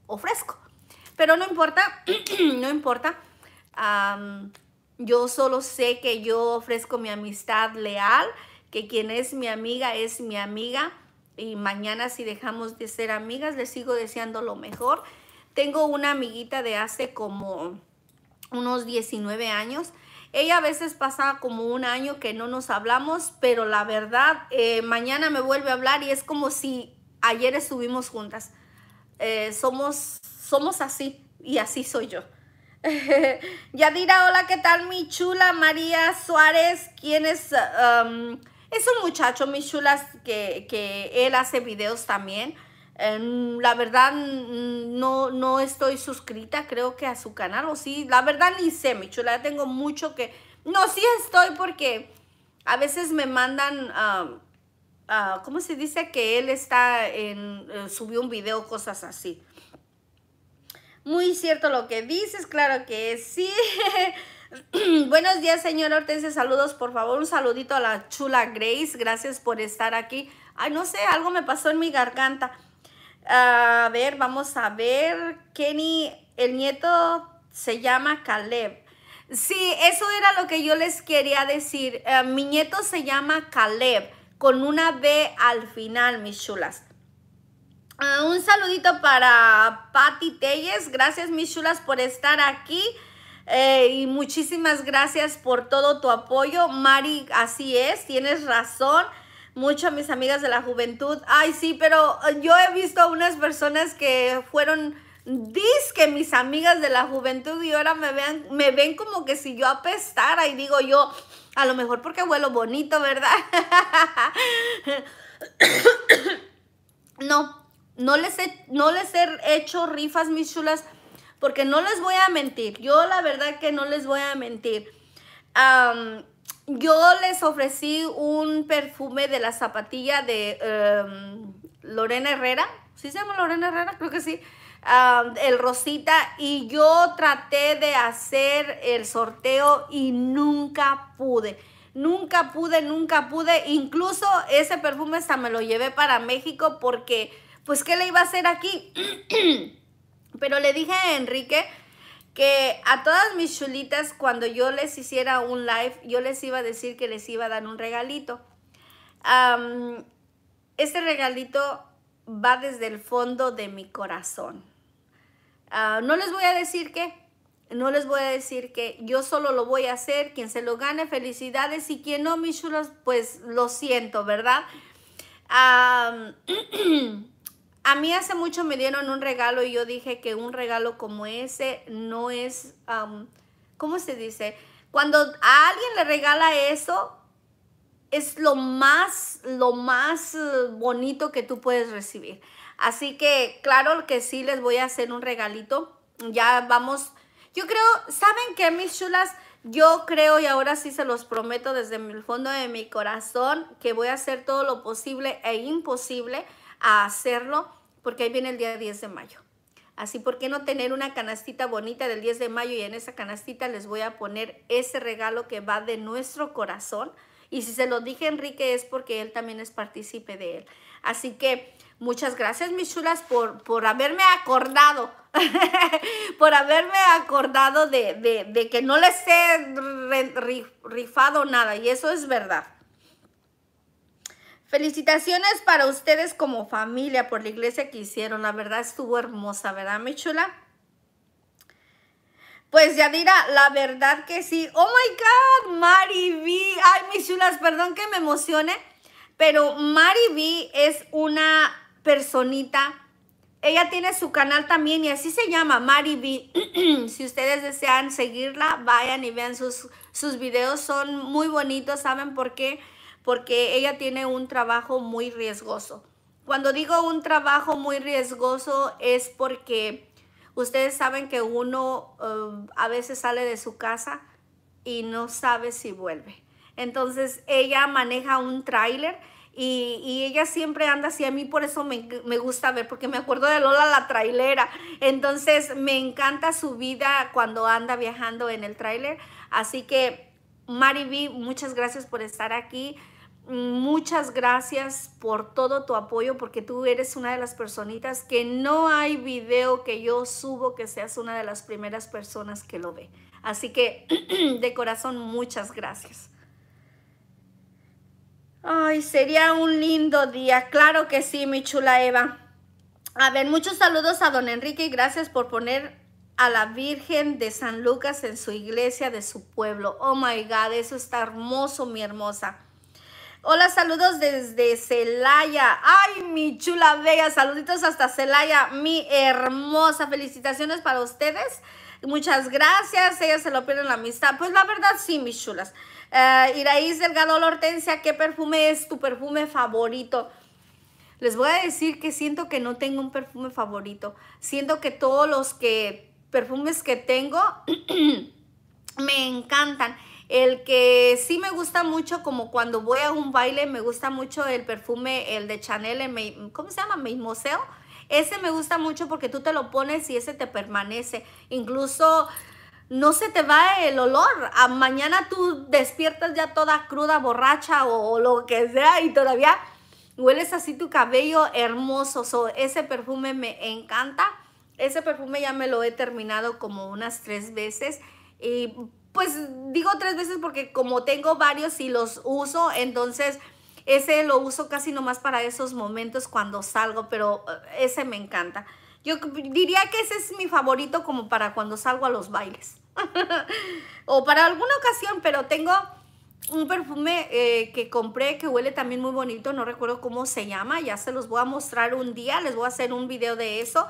ofrezco. Pero no importa, (clears throat) no importa. yo solo sé que yo ofrezco mi amistad leal, que quien es mi amiga es mi amiga y mañana si dejamos de ser amigas, les sigo deseando lo mejor. Tengo una amiguita de hace como unos 19 años. Ella a veces pasa como un año que no nos hablamos, pero la verdad, eh, mañana me vuelve a hablar y es como si ayer estuvimos juntas. Eh, somos, somos así y así soy yo. (laughs) Yadira, hola, ¿qué tal mi chula María Suárez? ¿Quién es? Um, es un muchacho, mis chulas, que, él hace videos también. Em, la verdad, mm, no, no estoy suscrita, creo que a su canal, o sí, la verdad ni sé, mi chula, tengo mucho que... No, sí estoy porque a veces me mandan... Ah, ¿cómo se dice? Que él está en, eh, subió un video, cosas así. Muy cierto lo que dices, claro que sí. (laughs) (clears throat) Buenos días, señora Hortensia. Saludos, por favor. Un saludito a la chula Grace. Gracias por estar aquí. Ay, no sé, algo me pasó en mi garganta. Ah, a ver, vamos a ver. Kenny, el nieto se llama Caleb. Sí, eso era lo que yo les quería decir. Eh, mi nieto se llama Caleb, con una B al final, mis chulas. Ah, un saludito para Patty Telles. Gracias, mis chulas, por estar aquí. Eh, y muchísimas gracias por todo tu apoyo. Mari, así es, tienes razón. muchas mis amigas de la juventud. Ay, sí, pero eh, yo he visto a unas personas que fueron Diz mis amigas de la juventud y ahora me ven, me ven como que si yo apestara y digo yo, a lo mejor porque vuelo bonito, ¿verdad? (coughs) no, no les, no les he hecho rifas, mis chulas porque no les voy a mentir, yo la verdad que no les voy a mentir. yo les ofrecí un perfume de la zapatilla de em, Lorena Herrera, ¿sí se llama Lorena Herrera? Creo que sí. el Rosita y yo traté de hacer el sorteo y nunca pude. Nunca pude, nunca pude. Incluso ese perfume hasta me lo llevé para México porque, pues, ¿qué le iba a hacer aquí? (clears throat) Pero le dije a Enrique que a todas mis chulitas, cuando yo les hiciera un live, yo les iba a decir que les iba a dar un regalito. este regalito va desde el fondo de mi corazón. Ah, no les voy a decir que, no les voy a decir que yo solo lo voy a hacer, quien se lo gane, felicidades, y quien no, mis chulas, pues lo siento, ¿verdad? (clears throat) A mí hace mucho me dieron un regalo y yo dije que un regalo como ese no es, ¿cómo se dice? Cuando a alguien le regala eso, es lo más, lo más eh, bonito que tú puedes recibir. Así que claro que sí les voy a hacer un regalito. Ya vamos. Yo creo, ¿saben qué, mis chulas? Yo creo y ahora sí se los prometo desde el fondo de mi corazón que voy a hacer todo lo posible e imposible a hacerlo porque ahí viene el día 10 de mayo. Así, ¿por qué no tener una canastita bonita del 10 de mayo y en esa canastita les voy a poner ese regalo que va de nuestro corazón? Y si se lo dije a Enrique es porque él también es partícipe de él. Así que muchas gracias, mis chulas, por, por haberme acordado, (laughs) por haberme acordado de, de que no les he rifado nada. Y eso es verdad. Felicitaciones para ustedes como familia por la iglesia que hicieron. La verdad estuvo hermosa, ¿verdad, mi chula? Pues Yadira, la verdad que sí. Oh my God, Mari B. Ay, mis chulas, perdón que me emocione. Pero Mari es una personita. Ella tiene su canal también y así se llama, Mari B. (clears throat) si ustedes desean seguirla, vayan y vean sus, sus videos. Son muy bonitos, ¿saben por qué? porque ella tiene un trabajo muy riesgoso. Cuando digo un trabajo muy riesgoso es porque ustedes saben que uno um, a veces sale de su casa y no sabe si vuelve. Entonces ella maneja un tráiler y, y, ella siempre anda así. A mí por eso me, me, gusta ver, porque me acuerdo de Lola la trailera. Entonces me encanta su vida cuando anda viajando en el tráiler. Así que Mariby, muchas gracias por estar aquí muchas gracias por todo tu apoyo porque tú eres una de las personitas que no hay video que yo subo que seas una de las primeras personas que lo ve. Así que (clears throat) de corazón muchas gracias. Ay, sería un lindo día. Claro que sí, mi chula Eva. A ver, muchos saludos a don Enrique y gracias por poner a la Virgen de San Lucas en su iglesia de su pueblo. Oh my God, eso está hermoso, mi hermosa. Hola, saludos desde Celaya. Ay, mi chula bella, saluditos hasta Celaya, mi hermosa. Felicitaciones para ustedes. Muchas gracias, ella se lo pierden la amistad. Pues la verdad, sí, mis chulas. Eh, Iraíz Delgado Hortensia. ¿qué perfume es tu perfume favorito? Les voy a decir que siento que no tengo un perfume favorito. Siento que todos los que perfumes que tengo (clears throat) me encantan. El que sí me gusta mucho, como cuando voy a un baile, me gusta mucho el perfume, el de Chanel, ¿cómo se llama? Mimoseo. Ese me gusta mucho porque tú te lo pones y ese te permanece. Incluso no se te va el olor. A mañana tú despiertas ya toda cruda, borracha o, lo que sea y todavía hueles así tu cabello hermoso. ese perfume me encanta. Ese perfume ya me lo he terminado como unas tres veces y pues digo tres veces porque como tengo varios y los uso, entonces ese lo uso casi nomás para esos momentos cuando salgo, pero eh, ese me encanta. Yo diría que ese es mi favorito como para cuando salgo a los bailes. (laughs) o para alguna ocasión, pero tengo un perfume eh, que compré que huele también muy bonito, no recuerdo cómo se llama, ya se los voy a mostrar un día, les voy a hacer un video de eso,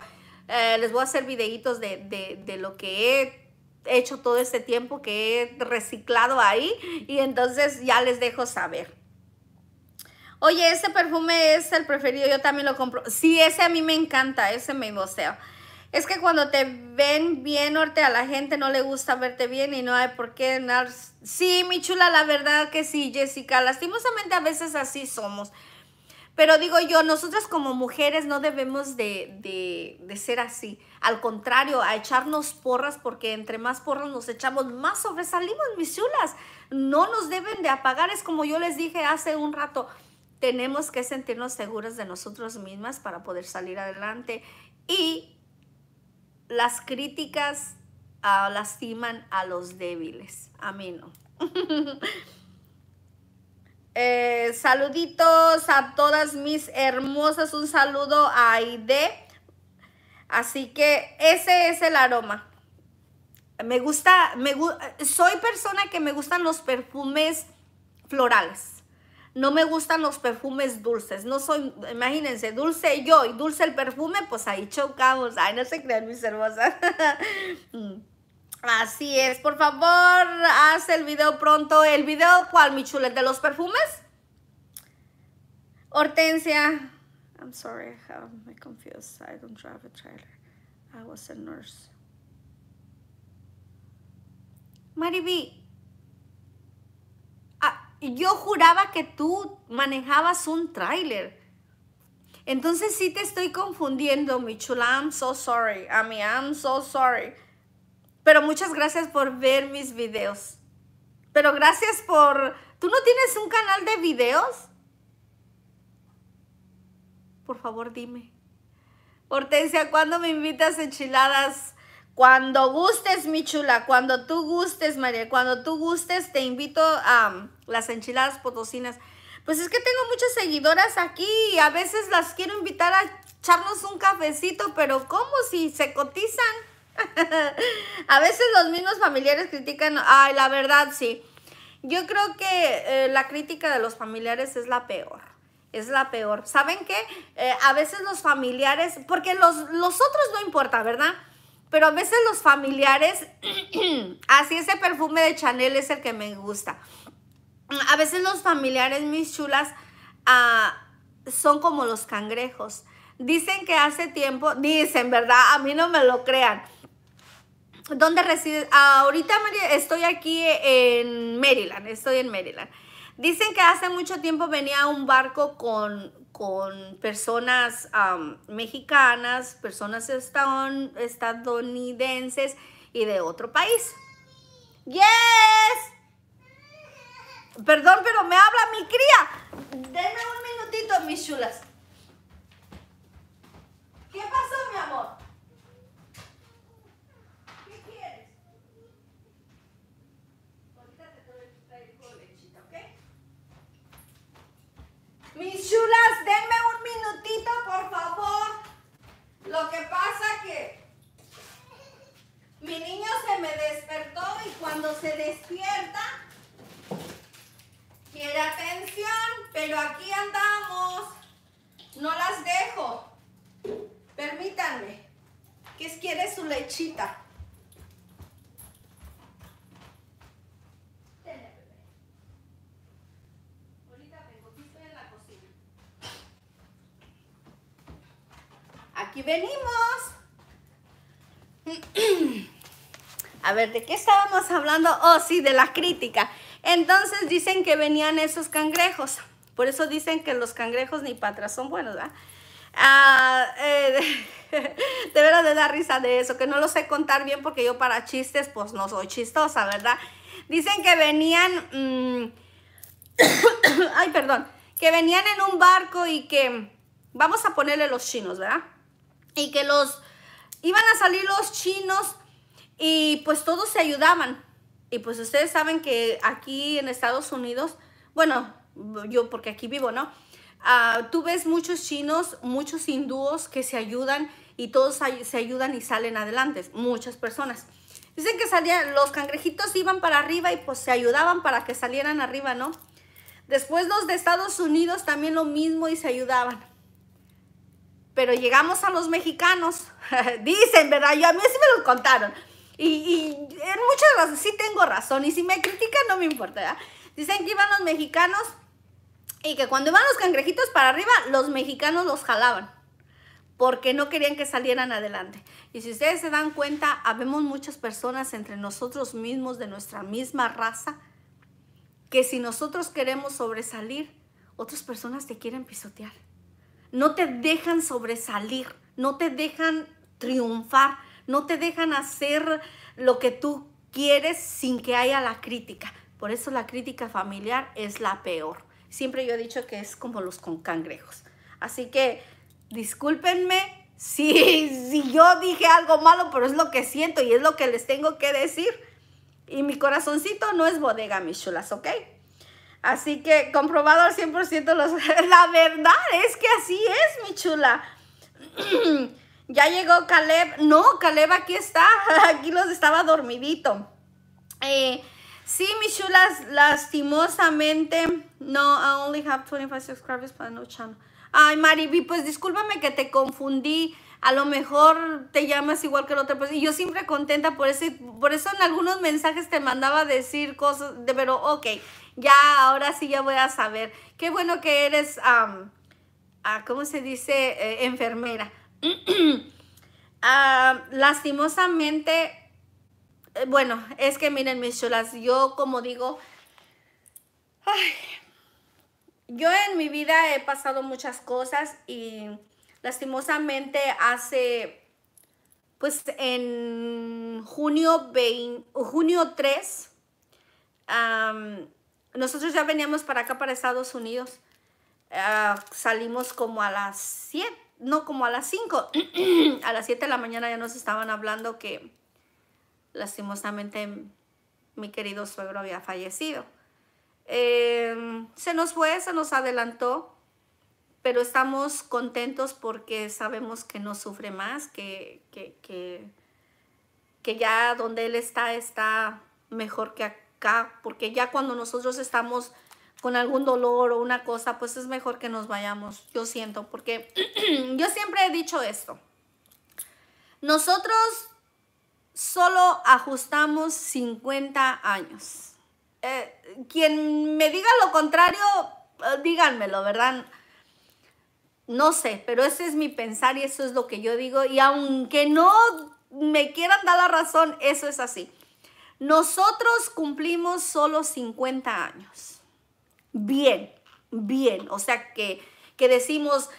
eh, les voy a hacer videitos de, de lo que he hecho todo este tiempo que he reciclado ahí y entonces ya les dejo saber. Oye, este perfume es el preferido, yo también lo compro. Sí, ese a mí me encanta, ese me sea Es que cuando te ven bien, Norte, a la gente no le gusta verte bien y no hay por qué. Sí, mi chula, la verdad que sí, Jessica. Lastimosamente a veces así somos. Pero digo yo, nosotras como mujeres no debemos de, de, ser así. Al contrario, a echarnos porras, porque entre más porras nos echamos, más sobresalimos, mis chulas. No nos deben de apagar. Es como yo les dije hace un rato, tenemos que sentirnos seguras de nosotros mismas para poder salir adelante. Y las críticas ah, lastiman a los débiles. A mí no. (laughs) Eh, saluditos a todas mis hermosas. Un saludo a Aide. Así que ese es el aroma. Me gusta, me, soy persona que me gustan los perfumes florales. No me gustan los perfumes dulces. No soy, imagínense, dulce yo y dulce el perfume, pues ahí chocamos. Ay, no se crean mis hermosas. (laughs) Mm. Así es, por favor, haz el video pronto. ¿El video cuál, mi chula? de los perfumes? Hortensia. I'm sorry, I'm confused. I don't drive a trailer. I was a nurse. Mariby, ah, yo juraba que tú manejabas un tráiler. Entonces sí te estoy confundiendo, mi I'm so sorry. I mean, I'm so sorry. Pero muchas gracias por ver mis videos. Pero gracias por... ¿Tú no tienes un canal de videos? Por favor, dime. Hortensia, ¿cuándo me invitas enchiladas? Cuando gustes, mi chula, cuando tú gustes, María, cuando tú gustes, te invito a um, las enchiladas potosinas. Pues es que tengo muchas seguidoras aquí y a veces las quiero invitar a echarnos un cafecito, pero ¿cómo si se cotizan? (laughs) a veces los mismos familiares critican, ay, la verdad sí. Yo creo que eh, la crítica de los familiares es la peor. Es la peor. ¿Saben qué? Eh, a veces los familiares, porque los, los otros no importa, ¿verdad? Pero a veces los familiares, (clears throat) así ese perfume de Chanel es el que me gusta. A veces los familiares, mis chulas, ah, son como los cangrejos. Dicen que hace tiempo, dicen, ¿verdad? A mí no me lo crean ¿Dónde resides? Ah, ahorita estoy aquí en Maryland, estoy en Maryland. Dicen que hace mucho tiempo venía un barco con, personas mexicanas, personas estadounidenses y de otro país. ¡Yes! Perdón, pero me habla mi cría. Denme un minutito, mis chulas. ¿Qué pasó, mi amor? Mis chulas, denme un minutito, por favor. Lo que pasa que mi niño se me despertó y cuando se despierta quiere atención, pero aquí andamos. No las dejo. Permítanme. Que quiere su lechita. venimos. (clears throat) A ver, ¿de qué estábamos hablando? Oh, sí, de la crítica. Entonces dicen que venían esos cangrejos. Por eso dicen que los cangrejos ni patras son buenos, ¿verdad? Ah, eh, (laughs) de veras de dar risa de eso, que no lo sé contar bien porque yo para chistes pues no soy chistosa, ¿verdad? Dicen que venían, mm, (coughs) ay perdón, que venían en un barco y que, vamos a ponerle los chinos, ¿verdad? y que los iban a salir los chinos y pues todos se ayudaban. Y pues ustedes saben que aquí en Estados Unidos, bueno, yo porque aquí vivo, ¿no? Ah, tú ves muchos chinos, muchos hindúos que se ayudan y todos se ayudan y salen adelante, muchas personas. Dicen que salían, los cangrejitos iban para arriba y pues se ayudaban para que salieran arriba, ¿no? Después los de Estados Unidos también lo mismo y se ayudaban pero llegamos a los mexicanos, (laughs) dicen, ¿verdad? Yo a mí sí me lo contaron. Y, en muchas razones sí tengo razón, y si me critican no me importa, Dicen que iban los mexicanos y que cuando iban los cangrejitos para arriba, los mexicanos los jalaban porque no querían que salieran adelante. Y si ustedes se dan cuenta, habemos muchas personas entre nosotros mismos de nuestra misma raza que si nosotros queremos sobresalir, otras personas te quieren pisotear no te dejan sobresalir, no te dejan triunfar, no te dejan hacer lo que tú quieres sin que haya la crítica. Por eso la crítica familiar es la peor. Siempre yo he dicho que es como los con cangrejos. Así que discúlpenme si, (laughs) si yo dije algo malo, pero es lo que siento y es lo que les tengo que decir. Y mi corazoncito no es bodega, mis chulas, ¿ok? Así que comprobado al 100% los, (laughs) la verdad es que así es, mi chula. (clears throat) ya llegó Caleb. No, Caleb aquí está. (laughs) Aquí los estaba dormidito. Eh, sí, mi chulas, lastimosamente. No, I only have 25 subscribers para no channel. Ay, Mariby, pues discúlpame que te confundí. A lo mejor te llamas igual que el otro pues, Y yo siempre contenta por, ese, por eso en algunos mensajes te mandaba decir cosas. pero, ok ya ahora sí ya voy a saber. Qué bueno que eres, ah, ¿cómo se dice? Eh, enfermera. (clears throat) Ah, lastimosamente, eh, bueno, es que miren mis chulas, yo como digo, yo en mi vida he pasado muchas cosas y lastimosamente hace, pues en junio, 20, junio 3, nosotros ya veníamos para acá, para Estados Unidos. Ah, salimos como a las 7, no, como a las 5. (clears throat) a las 7 de la mañana ya nos estaban hablando que lastimosamente mi querido suegro había fallecido. Em, se nos fue, se nos adelantó, pero estamos contentos porque sabemos que no sufre más, que, que, ya donde él está está mejor que aquí porque ya cuando nosotros estamos con algún dolor o una cosa, pues es mejor que nos vayamos, yo siento, porque (clears throat) yo siempre he dicho esto. Nosotros solo ajustamos 50 años. Eh, quien me diga lo contrario, eh, díganmelo, ¿verdad? No sé, pero ese es mi pensar y eso es lo que yo digo. Y aunque no me quieran dar la razón, eso es así. Nosotros cumplimos solo 50 años. Bien, bien. O sea que, decimos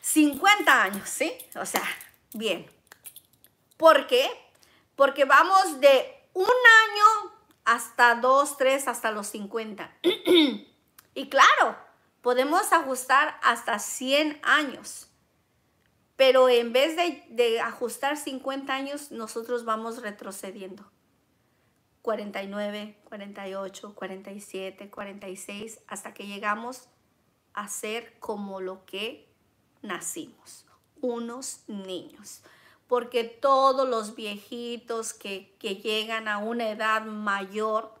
50 años, ¿sí? O sea, bien. ¿Por qué? Porque vamos de un año hasta dos, tres, hasta los 50. (clears throat) y claro, podemos ajustar hasta 100 años. Pero en vez de, de ajustar 50 años, nosotros vamos retrocediendo. 49, 48, 47, 46, hasta que llegamos a ser como lo que nacimos, unos niños. Porque todos los viejitos que, que llegan a una edad mayor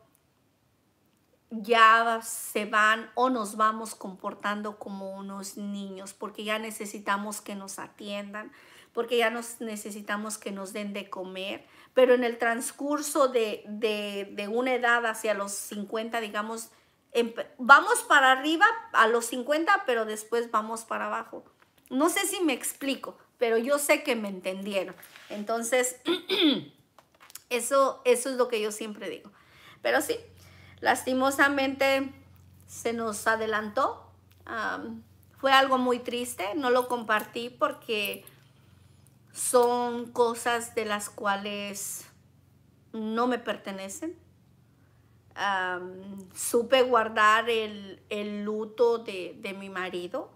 ya se van o nos vamos comportando como unos niños, porque ya necesitamos que nos atiendan, porque ya nos necesitamos que nos den de comer, pero en el transcurso de, una edad hacia los 50, digamos, em, vamos para arriba a los 50, pero después vamos para abajo. No sé si me explico, pero yo sé que me entendieron. Entonces, (clears throat) eso, eso es lo que yo siempre digo. Pero sí, lastimosamente se nos adelantó. fue algo muy triste, no lo compartí porque son cosas de las cuales no me pertenecen. supe guardar el, luto de, mi marido.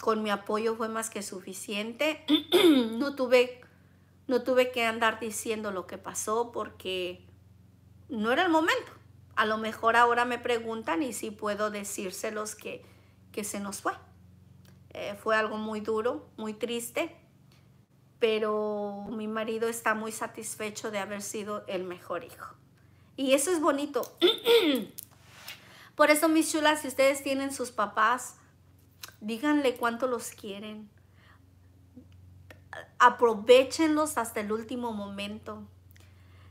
con mi apoyo fue más que suficiente. (clears throat) no, tuve, no tuve que andar diciendo lo que pasó porque no era el momento. A lo mejor ahora me preguntan y si puedo decírselos que, que se nos fue. Eh, fue algo muy duro, muy triste, pero mi marido está muy satisfecho de haber sido el mejor hijo. Y eso es bonito. (clears throat) Por eso, mis chulas, si ustedes tienen sus papás, díganle cuánto los quieren. Aprovechenlos hasta el último momento.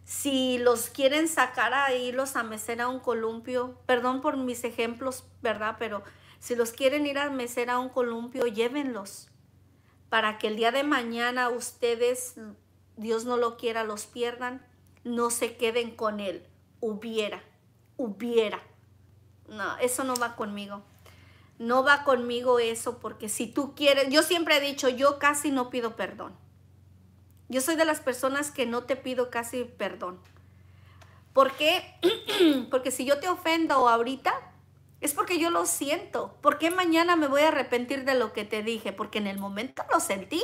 Si los quieren sacar a irlos a mecer a un columpio, perdón por mis ejemplos, ¿verdad? Pero si los quieren ir a mecer a un columpio, llévenlos para que el día de mañana ustedes, Dios no lo quiera, los pierdan, no se queden con él. Hubiera, hubiera. No, eso no va conmigo. No va conmigo eso porque si tú quieres, yo siempre he dicho, yo casi no pido perdón. Yo soy de las personas que no te pido casi perdón. ¿Por qué? (clears throat) porque si yo te ofendo ahorita, es porque yo lo siento. ¿Por qué mañana me voy a arrepentir de lo que te dije? Porque en el momento lo sentí.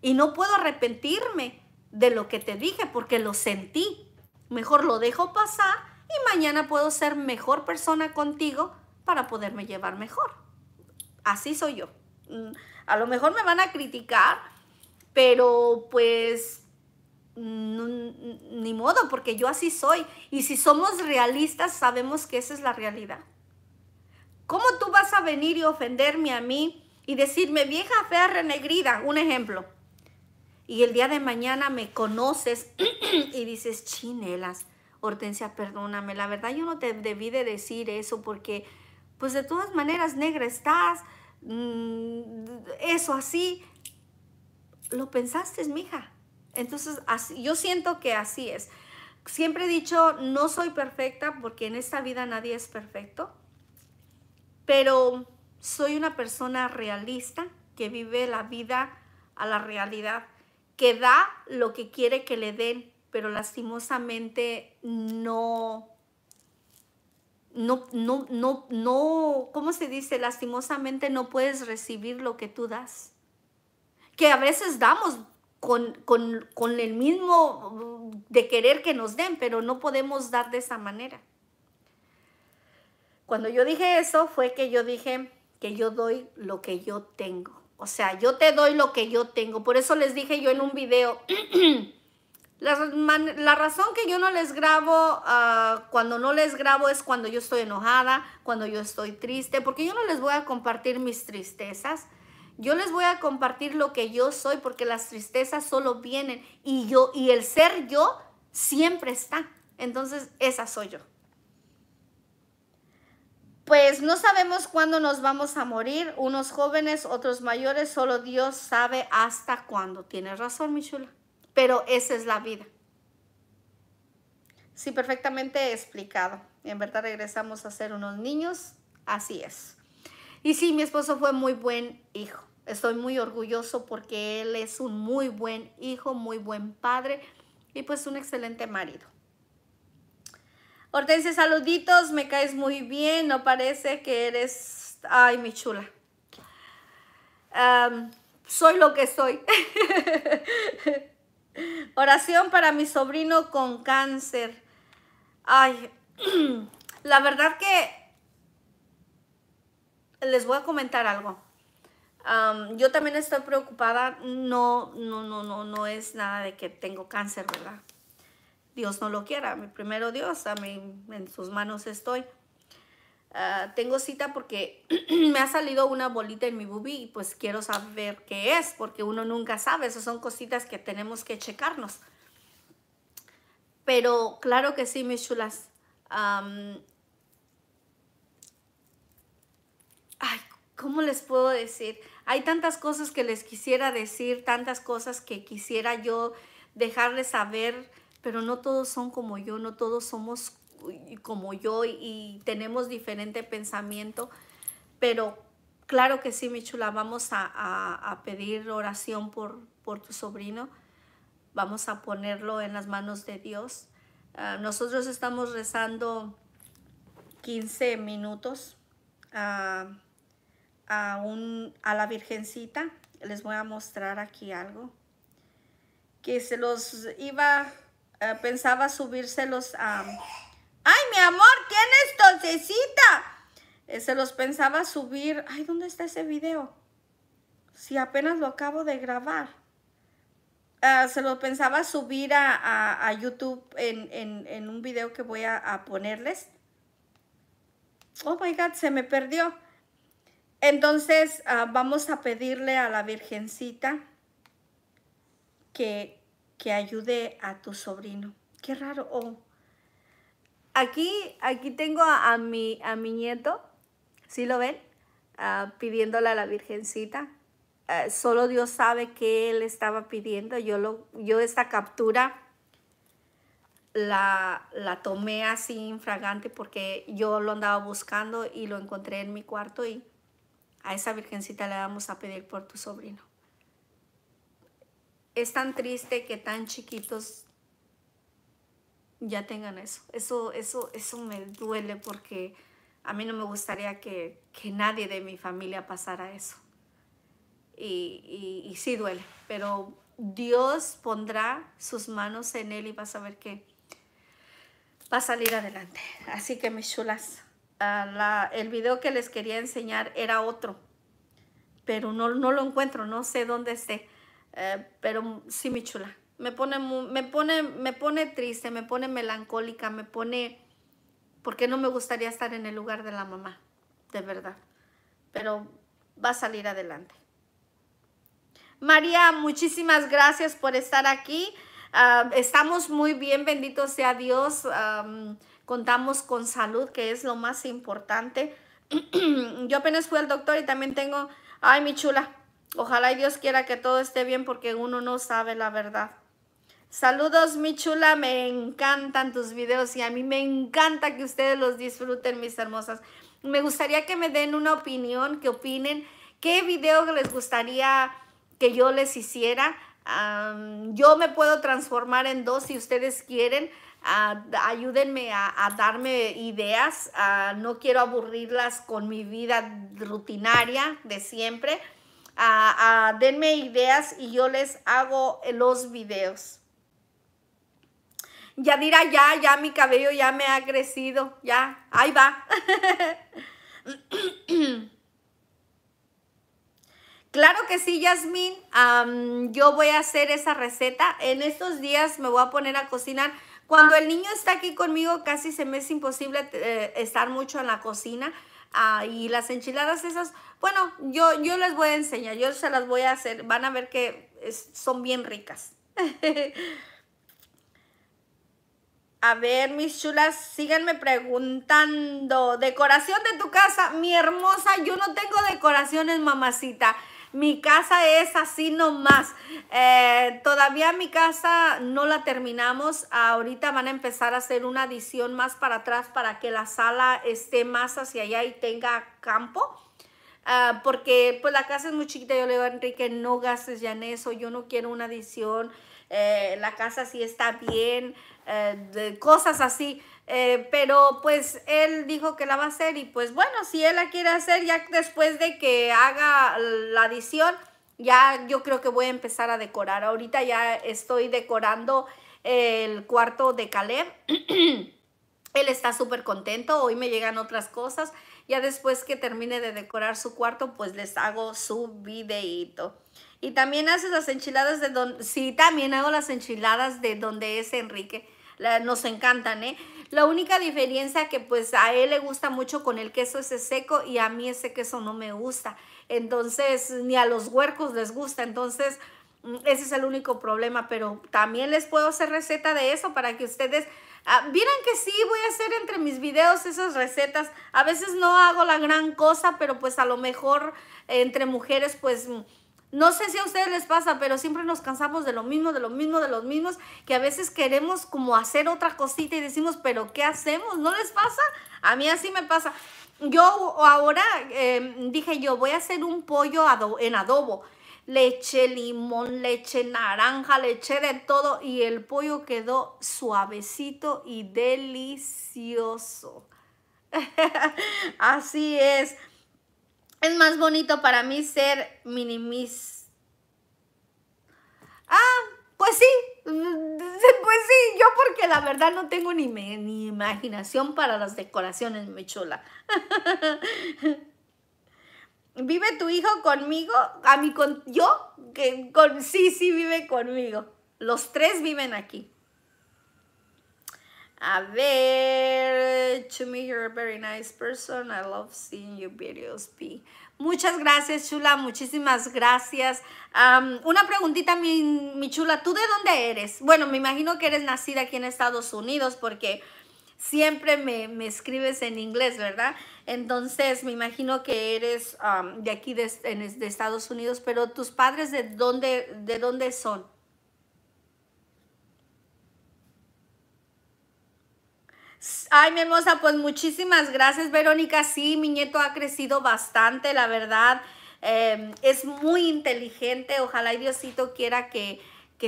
Y no puedo arrepentirme de lo que te dije porque lo sentí. Mejor lo dejo pasar y mañana puedo ser mejor persona contigo para poderme llevar mejor. Así soy yo. Mm, a lo mejor me van a criticar, pero pues ni modo, porque yo así soy. Y si somos realistas, sabemos que esa es la realidad. ¿Cómo tú vas a venir y ofenderme a mí y decirme, vieja fea renegrida? Un ejemplo. Y el día de mañana me conoces (clears throat) y dices, chinelas, Hortensia, perdóname. La verdad, yo no te debí de decir eso porque, pues de todas maneras, negra estás. Mm, eso así. Lo pensaste, mija entonces, así, yo siento que así es. Siempre he dicho, no soy perfecta porque en esta vida nadie es perfecto, pero soy una persona realista que vive la vida a la realidad, que da lo que quiere que le den, pero lastimosamente no, no, no, no, no, ¿cómo se dice? Lastimosamente no puedes recibir lo que tú das. Que a veces damos con, el mismo mm, de querer que nos den, pero no podemos dar de esa manera. Cuando yo dije eso fue que yo dije que yo doy lo que yo tengo. O sea, yo te doy lo que yo tengo. Por eso les dije yo en un video, (clears throat) la, razón que yo no les grabo, ah, cuando no les grabo es cuando yo estoy enojada, cuando yo estoy triste, porque yo no les voy a compartir mis tristezas. Yo les voy a compartir lo que yo soy porque las tristezas solo vienen y yo y el ser yo siempre está. Entonces, esa soy yo. Pues no sabemos cuándo nos vamos a morir, unos jóvenes, otros mayores, solo Dios sabe hasta cuándo. Tienes razón, mi chula, pero esa es la vida. Sí, perfectamente explicado. En verdad regresamos a ser unos niños, así es. Y sí, mi esposo fue muy buen hijo estoy muy orgulloso porque él es un muy buen hijo, muy buen padre y pues un excelente marido. Hortensia, saluditos, me caes muy bien, no parece que eres, ay, mi chula. soy lo que soy. (laughs) Oración para mi sobrino con cáncer. Ay, (clears throat) la verdad que les voy a comentar algo yo también estoy preocupada. No, no, no, no, no es nada de que tengo cáncer, ¿verdad? Dios no lo quiera. Mi primero Dios, a mí, en sus manos estoy. Ah, tengo cita porque (clears throat) me ha salido una bolita en mi bubí y pues quiero saber qué es, porque uno nunca sabe. Esas son cositas que tenemos que checarnos. Pero claro que sí, mis chulas. ay, ¿cómo les puedo decir? Hay tantas cosas que les quisiera decir, tantas cosas que quisiera yo dejarles saber, pero no todos son como yo, no todos somos como yo y, tenemos diferente pensamiento, pero claro que sí, mi chula, vamos a, pedir oración por, por tu sobrino, vamos a ponerlo en las manos de Dios. Ah, nosotros estamos rezando 15 minutos. Ah, a, un, a la virgencita. Les voy a mostrar aquí algo. Que se los iba, eh, pensaba subírselos a... ¡Ay, mi amor! ¿Quién es eh, se los pensaba subir. Ay, ¿dónde está ese video? Si apenas lo acabo de grabar. Eh, se los pensaba subir a, a, YouTube en, un video que voy a, a, ponerles. Oh my God, se me perdió. Entonces ah, vamos a pedirle a la Virgencita que, que ayude a tu sobrino. Qué raro. Aquí, aquí tengo a, mi, a mi nieto, ¿sí lo ven? Ah, pidiéndole a la Virgencita. Ah, solo Dios sabe qué él estaba pidiendo. Yo, lo, yo esta captura la, la tomé así infragante porque yo lo andaba buscando y lo encontré en mi cuarto y a esa virgencita le vamos a pedir por tu sobrino. Es tan triste que tan chiquitos ya tengan eso. Eso, eso, eso me duele porque a mí no me gustaría que, nadie de mi familia pasara eso. Y, sí duele, pero Dios pondrá sus manos en él y vas a ver que va a salir adelante. Así que mis chulas, Ah, el video que les quería enseñar era otro, pero no, no lo encuentro, no sé dónde esté, eh, pero sí, mi chula. Me pone, me, pone, me pone triste, me pone melancólica, me pone... porque no me gustaría estar en el lugar de la mamá? De verdad. Pero va a salir adelante. María, muchísimas gracias por estar aquí. Ah, estamos muy bien, bendito sea Dios contamos con salud, que es lo más importante. (clears throat) Yo apenas fui al doctor y también tengo, ay, mi chula, ojalá y Dios quiera que todo esté bien porque uno no sabe la verdad. Saludos, mi chula, me encantan tus videos y a mí me encanta que ustedes los disfruten, mis hermosas. Me gustaría que me den una opinión, que opinen qué video les gustaría que yo les hiciera. yo me puedo transformar en dos si ustedes quieren ayúdenme a, darme ideas. no quiero aburrirlas con mi vida rutinaria de siempre. denme ideas y yo les hago los videos. ya dirá ya, ya mi cabello ya me ha crecido. Ya, ahí va. (clears throat) Claro que sí, Yasmin. yo voy a hacer esa receta. En estos días me voy a poner a cocinar cuando el niño está aquí conmigo, casi se me es imposible eh, estar mucho en la cocina. Ah, y las enchiladas esas, bueno, yo, yo les voy a enseñar, yo se las voy a hacer, van a ver que son bien ricas. (laughs) a ver, mis chulas, síganme preguntando. Decoración de tu casa, mi hermosa, yo no tengo decoraciones, mamacita. Mi casa es así nomás. Eh, todavía mi casa no la terminamos. Ahorita van a empezar a hacer una adición más para atrás para que la sala esté más hacia allá y tenga campo. Ah, porque pues la casa es muy chiquita, yo le digo a Enrique, no gastes ya en eso, yo no quiero una adición, eh, la casa sí está bien, eh, de, cosas así. Eh, pero pues él dijo que la va a hacer y pues bueno, si él la quiere hacer ya después de que haga la adición, ya yo creo que voy a empezar a decorar. Ahorita ya estoy decorando el cuarto de Caleb. (clears throat) él está súper contento, hoy me llegan otras cosas. Ya después que termine de decorar su cuarto, pues les hago su videito Y también haces las enchiladas de donde... Sí, también hago las enchiladas de donde es Enrique. nos encantan, ¿eh? La única diferencia que pues a él le gusta mucho con el queso ese seco y a mí ese queso no me gusta. Entonces, ni a los huercos les gusta. Entonces, mm, ese es el único problema, pero también les puedo hacer receta de eso para que ustedes Miren ah, que sí, voy a hacer entre mis videos esas recetas. A veces no hago la gran cosa, pero pues a lo mejor entre mujeres pues mm, no sé si a ustedes les pasa, pero siempre nos cansamos de lo mismo, de lo mismo, de los mismos, que a veces queremos como hacer otra cosita y decimos, pero ¿qué hacemos? ¿No les pasa? A mí así me pasa. Yo ahora em, dije, yo voy a hacer un pollo en adobo. leche, limón, leche, naranja, leche de todo y el pollo quedó suavecito y delicioso. (laughs) Así es. Es más bonito para mí ser minimis. Ah, pues sí, (laughs) pues sí, yo porque la verdad no tengo ni, ni imaginación para las decoraciones, mi chula. (laughs) ¿Vive tu hijo conmigo? ¿A mí con yo? Que, con, sí, sí, vive conmigo. Los tres viven aquí. A ver, to me you're a very nice person. I love seeing your videos, P. Muchas gracias, chula. Muchísimas gracias. una preguntita, mi, chula. ¿Tú de dónde eres? Bueno, me imagino que eres nacida aquí en Estados Unidos porque siempre me, escribes en inglés, ¿verdad? Entonces me imagino que eres de aquí, de, Estados Unidos, pero tus padres de dónde, de dónde son? Ay, mi hermosa, pues muchísimas gracias, Verónica. Sí, mi nieto ha crecido bastante, la verdad. Em, es muy inteligente. Ojalá y Diosito quiera que,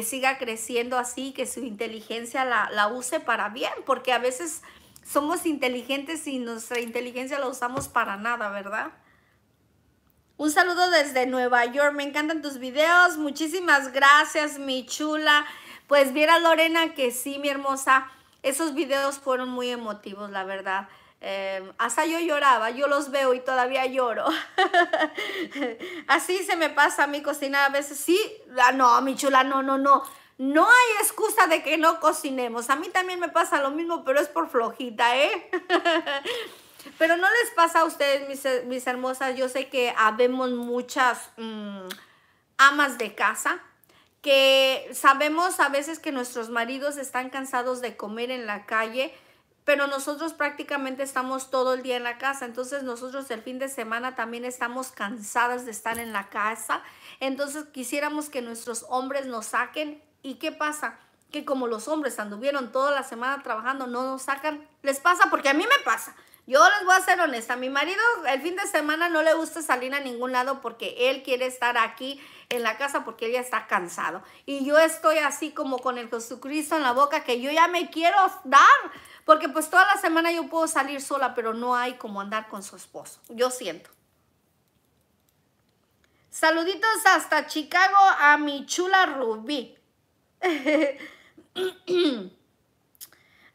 siga creciendo así, que su inteligencia la, la, use para bien, porque a veces somos inteligentes y nuestra inteligencia la usamos para nada, ¿verdad? Un saludo desde Nueva York. Me encantan tus videos. Muchísimas gracias, mi chula. Pues viera Lorena que sí, mi hermosa esos videos fueron muy emotivos, la verdad. Em, hasta yo lloraba, yo los veo y todavía lloro. (laughs) Así se me pasa a mí cocinar. a veces. Sí, no, mi chula, no, no, no. No hay excusa de que no cocinemos. A mí también me pasa lo mismo, pero es por flojita, ¿eh? (laughs) pero no les pasa a ustedes, mis, hermosas. Yo sé que habemos muchas mm, amas de casa que sabemos a veces que nuestros maridos están cansados de comer en la calle, pero nosotros prácticamente estamos todo el día en la casa, entonces nosotros el fin de semana también estamos cansadas de estar en la casa, entonces quisiéramos que nuestros hombres nos saquen y ¿qué pasa? Que como los hombres anduvieron toda la semana trabajando, no nos sacan, les pasa porque a mí me pasa. Yo les voy a ser honesta, mi marido el fin de semana no le gusta salir a ningún lado porque él quiere estar aquí en la casa porque él ya está cansado. Y yo estoy así como con el Jesucristo en la boca que yo ya me quiero dar. Porque pues toda la semana yo puedo salir sola, pero no hay como andar con su esposo. Yo siento. Saluditos hasta Chicago a mi chula Rubí. (clears throat)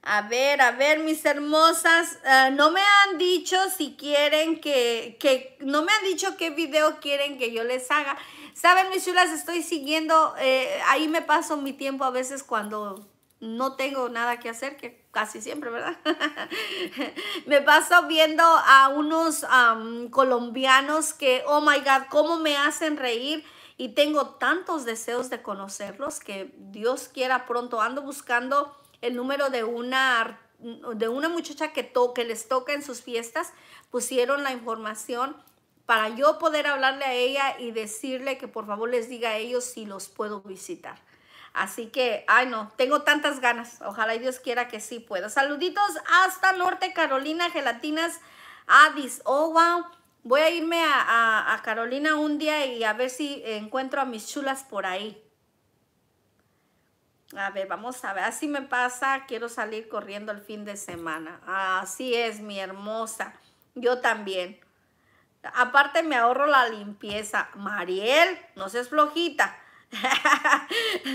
A ver, a ver, mis hermosas, eh, no me han dicho si quieren que, que, no me han dicho qué video quieren que yo les haga. Saben, mis chulas, estoy siguiendo, eh, ahí me paso mi tiempo a veces cuando no tengo nada que hacer, que casi siempre, ¿verdad? (laughs) me paso viendo a unos colombianos que, oh my God, cómo me hacen reír y tengo tantos deseos de conocerlos que Dios quiera pronto ando buscando el número de una, de una muchacha que, les toca en sus fiestas, pusieron la información para yo poder hablarle a ella y decirle que por favor les diga a ellos si los puedo visitar. Así que, ay no, tengo tantas ganas. Ojalá Dios quiera que sí pueda. Saluditos hasta Norte Carolina, Gelatinas Addis. Oh, wow. Voy a irme a Carolina un día y a ver si encuentro a mis chulas por ahí. A ver, vamos a ver. Así me pasa, quiero salir corriendo el fin de semana. Así es, mi hermosa. Yo también. Aparte me ahorro la limpieza. Mariel, no seas flojita. (laughs)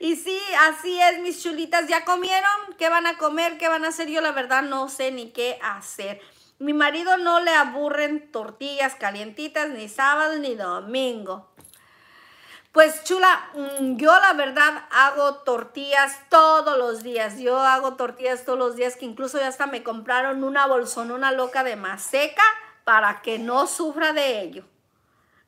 y sí, así es, mis chulitas. ¿Ya comieron? ¿Qué van a comer? ¿Qué van a hacer? Yo la verdad no sé ni qué hacer. Mi marido no le aburren tortillas calientitas, ni sábado, ni domingo. Pues chula, mm, yo la verdad hago tortillas todos los días. Yo hago tortillas todos los días que incluso ya hasta me compraron una bolsonona loca de maseca para que no sufra de ello.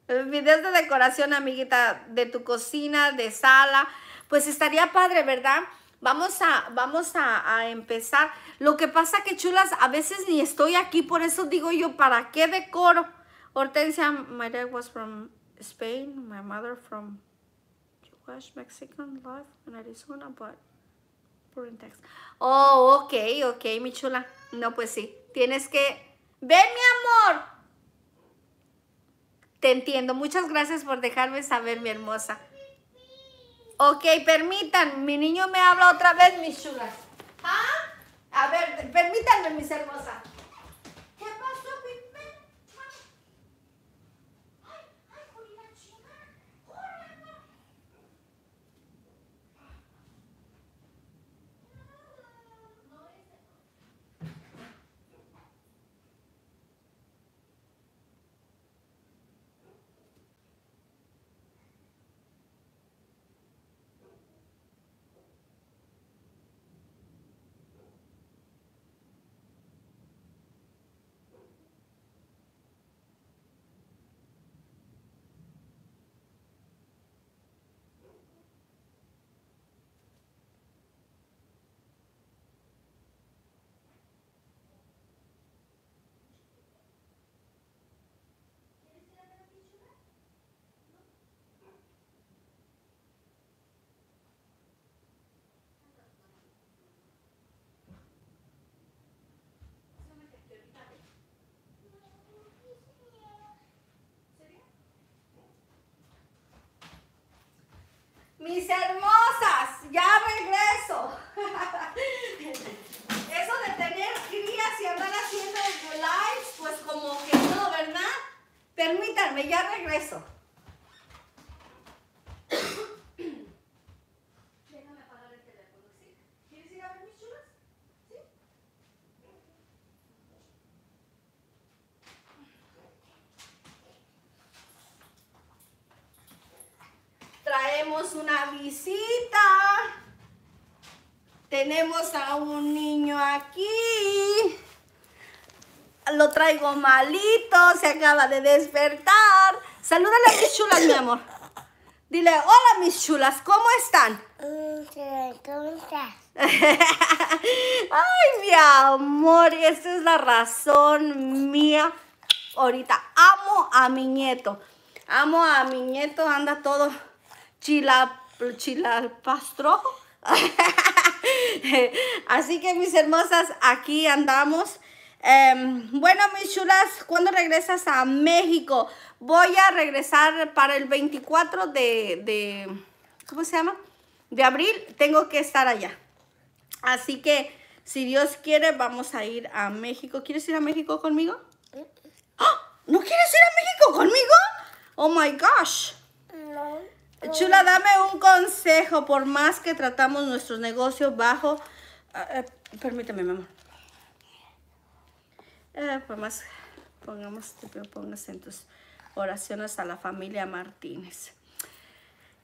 Eh, videos de decoración, amiguita, de tu cocina, de sala. Pues estaría padre, ¿verdad? Vamos a, vamos a, a, empezar. Lo que pasa que chulas, a veces ni estoy aquí, por eso digo yo, ¿para qué decoro? Hortensia, my dad was from Spain, my mother from Mexican life Arizona, but in Texas. Oh, ok, ok, mi chula. No, pues sí, tienes que... ¡Ven, mi amor! Te entiendo. Muchas gracias por dejarme saber, mi hermosa. Ok, permitan. Mi niño me habla otra vez, mis chula. ¿Ah? A ver, permítanme, mis hermosas. una visita. Tenemos a un niño aquí. Lo traigo malito, se acaba de despertar. Salúdale a mis chulas, mi amor. Dile, hola mis chulas, ¿cómo están? (laughs) Ay, mi amor, esa es la razón mía. Ahorita amo a mi nieto. Amo a mi nieto, anda todo chila, chilapastro. (laughs) Así que mis hermosas, aquí andamos. Em, bueno, mis chulas, ¿cuándo regresas a México? Voy a regresar para el 24 de, de, ¿cómo se llama? De abril, tengo que estar allá. Así que, si Dios quiere, vamos a ir a México. ¿Quieres ir a México conmigo? Mm. ¡Ah! ¿No quieres ir a México conmigo? Oh my gosh. No. Chula, dame un consejo, por más que tratamos nuestros negocios bajo... Ah, eh, permíteme, mi amor. Eh, por más, pongamos, te pongas en tus oraciones a la familia Martínez.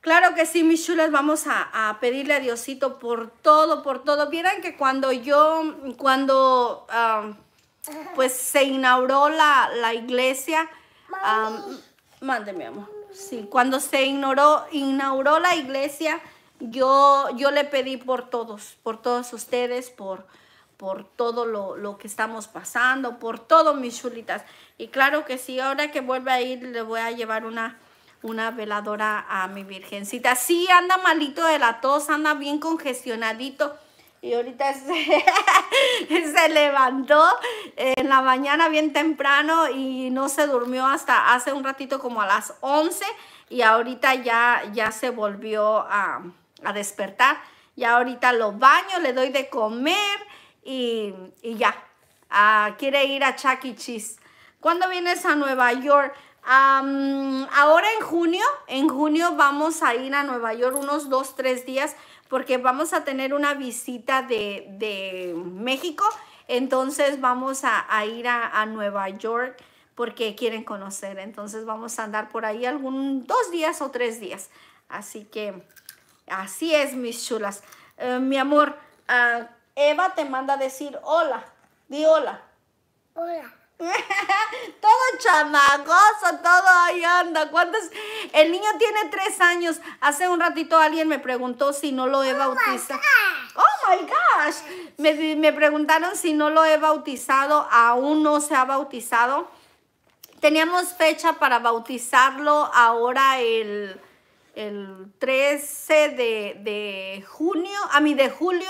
Claro que sí, mis chulas, vamos a, pedirle a Diosito por todo, por todo. Vieran que cuando yo, cuando pues se inauguró la, iglesia, um, mi amor. Sí, cuando se ignoró, inauguró la iglesia, yo, yo le pedí por todos, por todos ustedes, por, por todo lo, que estamos pasando, por todo, mis chulitas. Y claro que sí, ahora que vuelve a ir, le voy a llevar una, una veladora a mi virgencita. Sí, anda malito de la tos, anda bien congestionadito y ahorita (laughs) se, levantó en la mañana bien temprano y no se durmió hasta hace un ratito como a las 11 y ahorita ya, ya se volvió a, despertar. Y ahorita lo baño, le doy de comer y, y ya. Ah, quiere ir a Chuck E. Cheese. ¿Cuándo vienes a Nueva York? ahora en junio, en junio vamos a ir a Nueva York unos dos, tres días porque vamos a tener una visita de, México, entonces vamos a, ir a, Nueva York porque quieren conocer, entonces vamos a andar por ahí algún dos días o tres días. Así que así es, mis chulas. Eh, mi amor, ah, Eva te manda decir hola, di hola. Hola. (laughs) todo chamacoso, todo ahí anda. El niño tiene tres años. Hace un ratito alguien me preguntó si no lo he oh bautizado. Oh my gosh. Me, me preguntaron si no lo he bautizado. Aún no se ha bautizado. Teníamos fecha para bautizarlo ahora el, 13 de, de junio, a mí de julio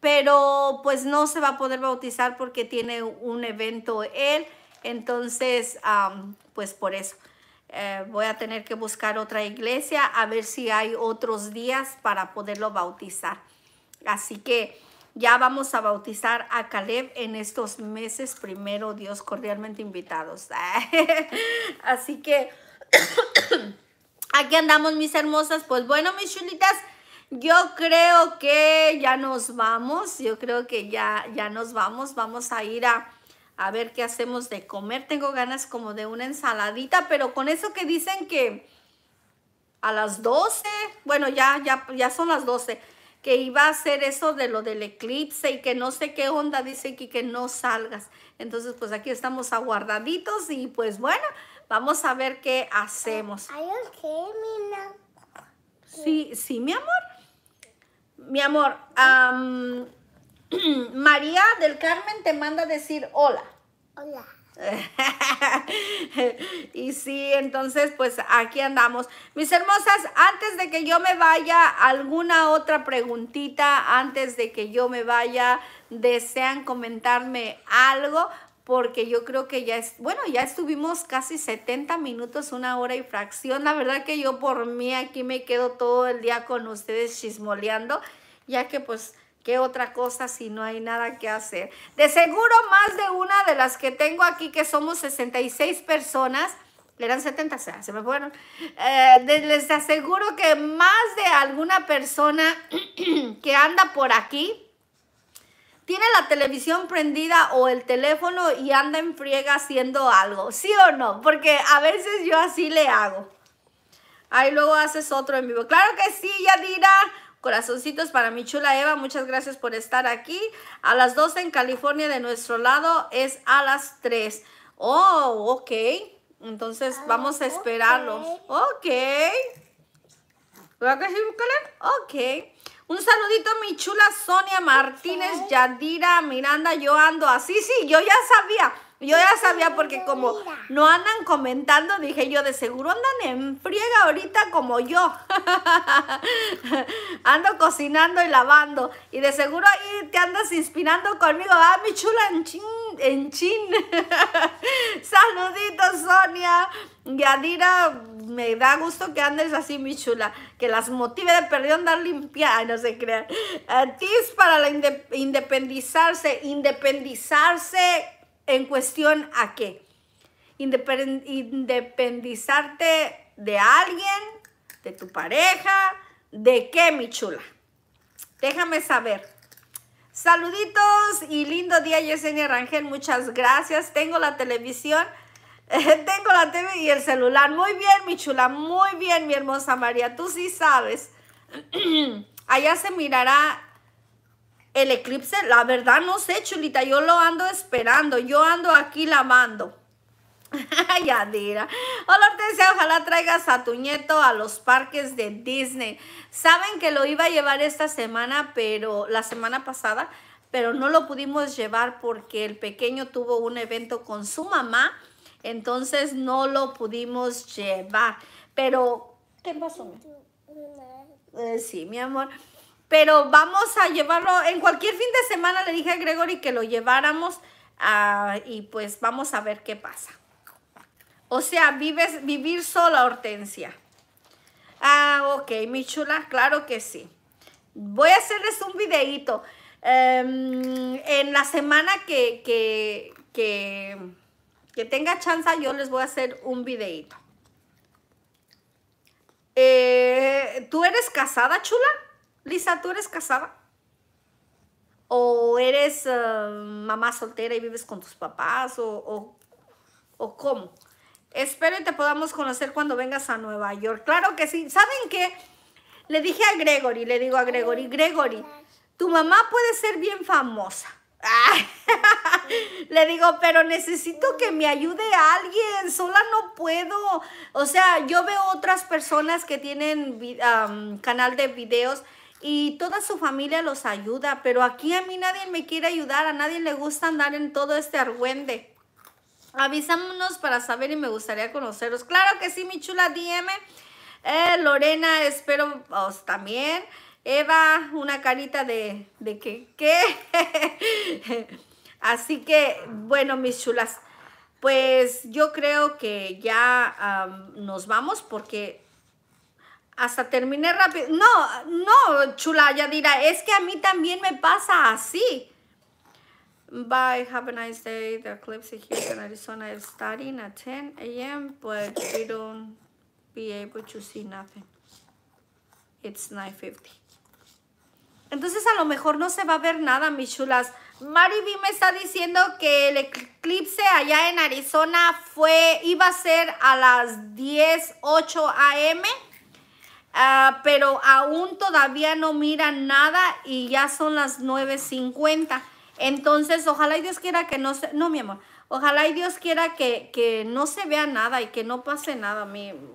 pero pues no se va a poder bautizar porque tiene un evento él. Entonces, pues por eso. Eh, voy a tener que buscar otra iglesia a ver si hay otros días para poderlo bautizar. Así que ya vamos a bautizar a Caleb en estos meses. Primero, Dios, cordialmente invitados. (laughs) Así que (coughs) aquí andamos, mis hermosas. Pues bueno, mis chulitas. Yo creo que ya nos vamos, yo creo que ya, ya nos vamos, vamos a ir a, ver qué hacemos de comer. Tengo ganas como de una ensaladita, pero con eso que dicen que a las 12, bueno, ya, ya, ya son las 12, que iba a ser eso de lo del eclipse y que no sé qué onda, dice que, que no salgas. Entonces, pues aquí estamos aguardaditos y pues bueno, vamos a ver qué hacemos. Sí, sí, mi amor mi amor, (clears throat) María del Carmen te manda decir hola. Hola. (laughs) y sí, entonces pues aquí andamos. Mis hermosas, antes de que yo me vaya, alguna otra preguntita, antes de que yo me vaya, desean comentarme algo, porque yo creo que ya es, bueno, ya estuvimos casi 70 minutos, una hora y fracción. La verdad que yo por mí aquí me quedo todo el día con ustedes chismoleando ya que pues ¿Qué otra cosa si no hay nada que hacer? De seguro más de una de las que tengo aquí, que somos 66 personas, eran 70, se me fueron. Eh, les aseguro que más de alguna persona (clears throat) que anda por aquí tiene la televisión prendida o el teléfono y anda en friega haciendo algo, ¿sí o no? Porque a veces yo así le hago. Ahí luego haces otro en vivo. Claro que sí, Yadira. Corazoncitos para mi chula Eva, muchas gracias por estar aquí. A las 12 en California de nuestro lado es a las 3. Oh, ok. Entonces ah, vamos a esperarlos. Ok. a Ok. Un saludito a mi chula Sonia Martínez, Yadira, Miranda, yo ando así. Sí, yo ya sabía. Yo ya sabía porque como no andan comentando, dije yo, de seguro andan en friega ahorita como yo. (laughs) Ando cocinando y lavando. Y de seguro ahí te andas inspirando conmigo. Ah, mi chula en chin, en chin. (laughs) Saluditos, Sonia. Yadira, me da gusto que andes así, mi chula. Que las motive de perder andar limpia. no se crean. Uh, tips para la independizarse. Independizarse en cuestión a qué? Independizarte de alguien, de tu pareja, de qué, mi chula. Déjame saber. Saluditos y lindo día, Yesenia Rangel. Muchas gracias. Tengo la televisión. (laughs) Tengo la TV y el celular. Muy bien, mi chula. Muy bien, mi hermosa María. Tú sí sabes. (clears throat) Allá se mirará el eclipse, la verdad no sé, chulita, yo lo ando esperando, yo ando aquí lavando. (laughs) Yadira. Hola oh, Hortensia, ojalá traigas a tu nieto a los parques de Disney. Saben que lo iba a llevar esta semana, pero la semana pasada, pero no lo pudimos llevar porque el pequeño tuvo un evento con su mamá, entonces no lo pudimos llevar. Pero, ¿qué pasó? Eh, sí, mi amor pero vamos a llevarlo en cualquier fin de semana. Le dije a Gregory que lo lleváramos ah, y pues vamos a ver qué pasa. O sea, vives, vivir sola, Hortensia. Ah, ok, mi chula, claro que sí. Voy a hacerles un videíto. Em, en la semana que, que, que, tenga chance, yo les voy a hacer un videíto. Eh, ¿Tú eres casada, chula? Lisa, ¿tú eres casada? ¿O eres eh, mamá soltera y vives con tus papás? ¿O, cómo? Espero que te podamos conocer cuando vengas a Nueva York. Claro que sí. ¿Saben qué? Le dije a Gregory, le digo a Gregory, Gregory, tu mamá puede ser bien famosa. (laughs) le digo, pero necesito que me ayude alguien, sola no puedo. O sea, yo veo otras personas que tienen canal de videos y toda su familia los ayuda, pero aquí a mí nadie me quiere ayudar, a nadie le gusta andar en todo este argüende. Avisámonos para saber y me gustaría conoceros. Claro que sí, mi chula DM. Eh, Lorena, espero os oh, también. Eva, una carita de, de que, ¿qué? (laughs) Así que, bueno, mis chulas, pues yo creo que ya nos vamos porque hasta terminé rápido. No, no, chula ya dirá. es que a mí también me pasa así. Bye, have a nice day. The eclipse here in Arizona is starting at 10 a.m., but we don't be able to see nothing. It's 9.50. Entonces a lo mejor no se va a ver nada, mis chulas. Mari B me está diciendo que el eclipse allá en Arizona fue, iba a ser a las 10.08 a.m., Ah, pero aún todavía no miran nada y ya son las 9.50. Entonces, ojalá y Dios quiera que no se... No, mi amor. Ojalá y Dios quiera que, no se vea nada y que no pase nada.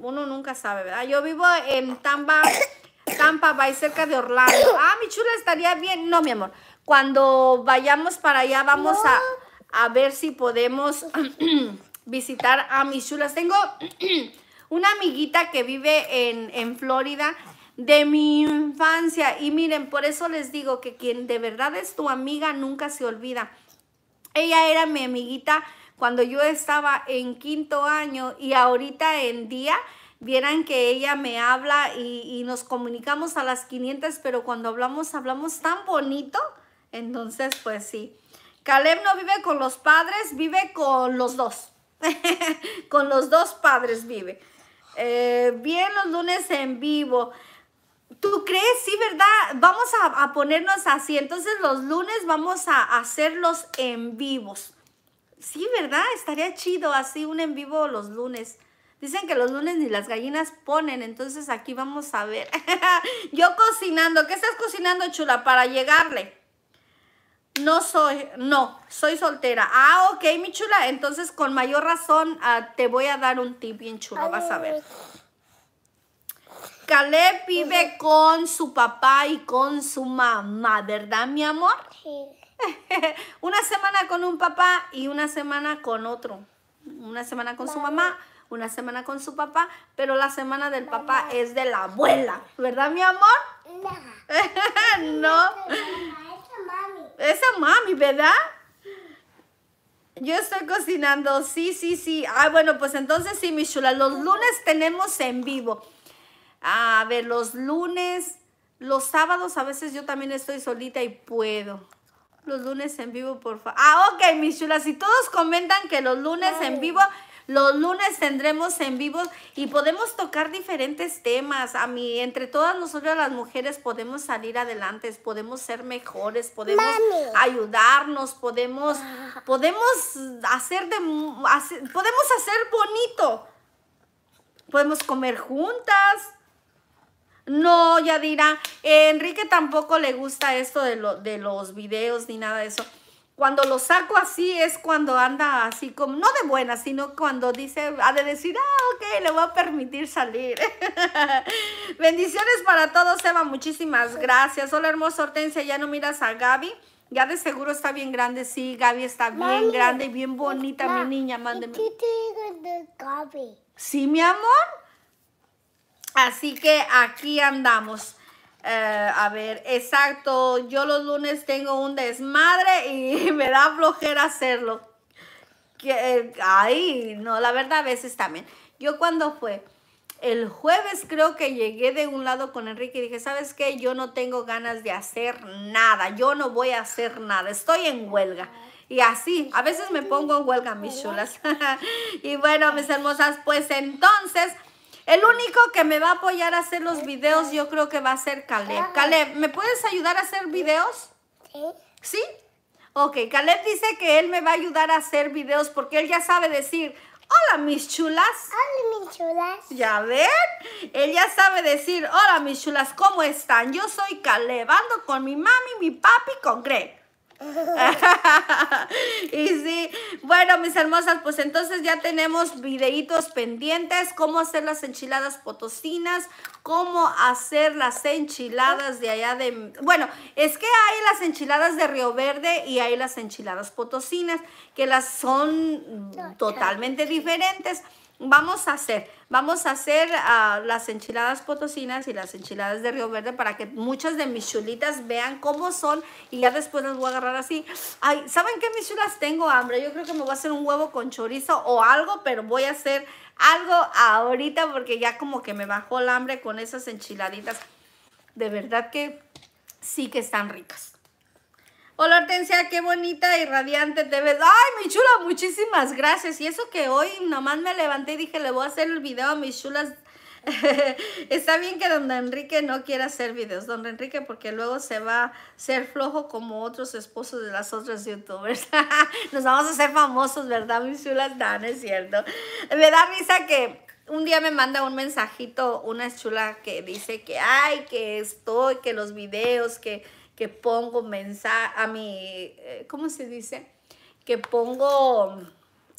uno nunca sabe, ¿verdad? Yo vivo en Tampa, (coughs) Tampa Bay, cerca de Orlando. Ah, mi chula, estaría bien. No, mi amor. Cuando vayamos para allá, vamos a, a ver si podemos (clears throat) visitar a mis chulas. Tengo una amiguita que vive en, Florida de mi infancia. Y miren, por eso les digo que quien de verdad es tu amiga nunca se olvida. Ella era mi amiguita cuando yo estaba en quinto año y ahorita en día vieran que ella me habla y, y, nos comunicamos a las 500, pero cuando hablamos, hablamos tan bonito. Entonces, pues sí. Caleb no vive con los padres, vive con los dos. (laughs) con los dos padres vive. Eh, bien los lunes en vivo. ¿Tú crees? Sí, ¿verdad? Vamos a, a ponernos así. Entonces los lunes vamos a hacerlos en vivos. Sí, ¿verdad? Estaría chido así un en vivo los lunes. Dicen que los lunes ni las gallinas ponen, entonces aquí vamos a ver. (laughs) Yo cocinando, ¿qué estás cocinando, chula? Para llegarle. No soy, no, soy soltera. Ah, ok, mi chula. Entonces, con mayor razón, ah, te voy a dar un tip bien chulo, vas a ver. Caleb vive con su papá y con su mamá, ¿verdad, mi amor? Sí. (laughs) una semana con un papá y una semana con otro. Una semana con su mamá, una semana con su papá, pero la semana del papá es de la abuela, ¿verdad, mi amor? No. (laughs) no mami. Esa mami, ¿verdad? Yo estoy cocinando, sí, sí, sí. Ah, bueno, pues entonces sí, mi chula. Los lunes tenemos en vivo. A ver, los lunes, los sábados a veces yo también estoy solita y puedo. Los lunes en vivo, por favor. Ah, ok, mi chula. Si todos comentan que los lunes en vivo, los lunes tendremos en vivo y podemos tocar diferentes temas. A mí, entre todas nosotras las mujeres podemos salir adelante, podemos ser mejores, podemos ayudarnos, podemos, ah. podemos hacer de, podemos hacer bonito. Podemos comer juntas. No, Yadira, Enrique tampoco le gusta esto de, de los videos ni nada de eso. Cuando lo saco así es cuando anda así como, no de buena, sino cuando dice, ha de decir, ah, ok, le voy a permitir salir. (laughs) Bendiciones para todos, Eva, muchísimas gracias. Hola, hermosa Hortensia, ¿ya no miras a Gaby? Ya de seguro está bien grande, sí, Gaby está bien grande y bien bonita, mi niña, mándeme. Gaby? Sí, mi amor. Así que aquí andamos. Eh, a ver, exacto. Yo los lunes tengo un desmadre y (laughs) me da flojera hacerlo. Que, eh, ay, no, la verdad a veces también. Yo cuando fue, el jueves creo que llegué de un lado con Enrique y dije, ¿sabes qué? Yo no tengo ganas de hacer nada, yo no voy a hacer nada, estoy en huelga. Y así, a veces me pongo en huelga, mis chulas. (laughs) y bueno, mis hermosas, pues entonces... El único que me va a apoyar a hacer los videos yo creo que va a ser Caleb. Caleb, ¿me puedes ayudar a hacer videos? Sí. ¿Sí? Ok, Caleb dice que él me va a ayudar a hacer videos porque él ya sabe decir, hola mis chulas. Hola mis chulas. Ya ven, él ya sabe decir, hola mis chulas, ¿cómo están? Yo soy Caleb, ando con mi mami, mi papi, con Greg. (laughs) y sí, bueno, mis hermosas, pues entonces ya tenemos videitos pendientes, cómo hacer las enchiladas potosinas, cómo hacer las enchiladas de allá de... Bueno, es que hay las enchiladas de Río Verde y hay las enchiladas potosinas, que las son totalmente diferentes. Vamos a hacer, vamos a hacer ah, las enchiladas potosinas y las enchiladas de Río Verde para que muchas de mis chulitas vean cómo son y ya después las voy a agarrar así. Ay, ¿saben qué mis chulas? Tengo hambre. Yo creo que me voy a hacer un huevo con chorizo o algo, pero voy a hacer algo ahorita porque ya como que me bajó el hambre con esas enchiladitas. De verdad que sí que están ricas. Hola Hortensia, qué bonita y radiante te ves. Ay, mi chula, muchísimas gracias. Y eso que hoy nomás me levanté y dije, le voy a hacer el video a mis chulas. (laughs) Está bien que don Enrique no quiera hacer videos, don Enrique, porque luego se va a ser flojo como otros esposos de las otras youtubers. (laughs) Nos vamos a hacer famosos, ¿verdad, mis chulas? Dan, es cierto. Me da risa que un día me manda un mensajito una chula que dice que, ay, que estoy, que los videos, que que pongo mensaje, a mi, eh, ¿cómo se dice? Que pongo mm,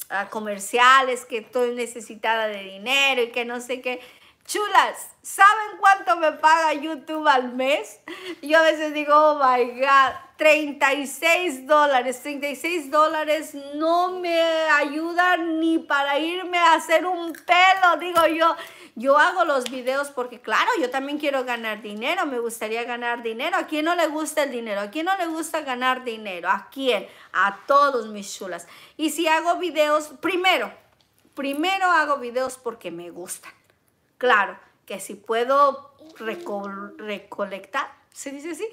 a comerciales, que estoy necesitada de dinero y que no sé qué. Chulas, ¿saben cuánto me paga YouTube al mes? Yo a veces digo, oh my God, 36 dólares. 36 dólares no me ayuda ni para irme a hacer un pelo, digo yo. Yo hago los videos porque, claro, yo también quiero ganar dinero, me gustaría ganar dinero. ¿A quién no le gusta el dinero? ¿A quién no le gusta ganar dinero? ¿A quién? A todos mis chulas. Y si hago videos, primero, primero hago videos porque me gustan. Claro, que si puedo recolectar, ¿se dice así?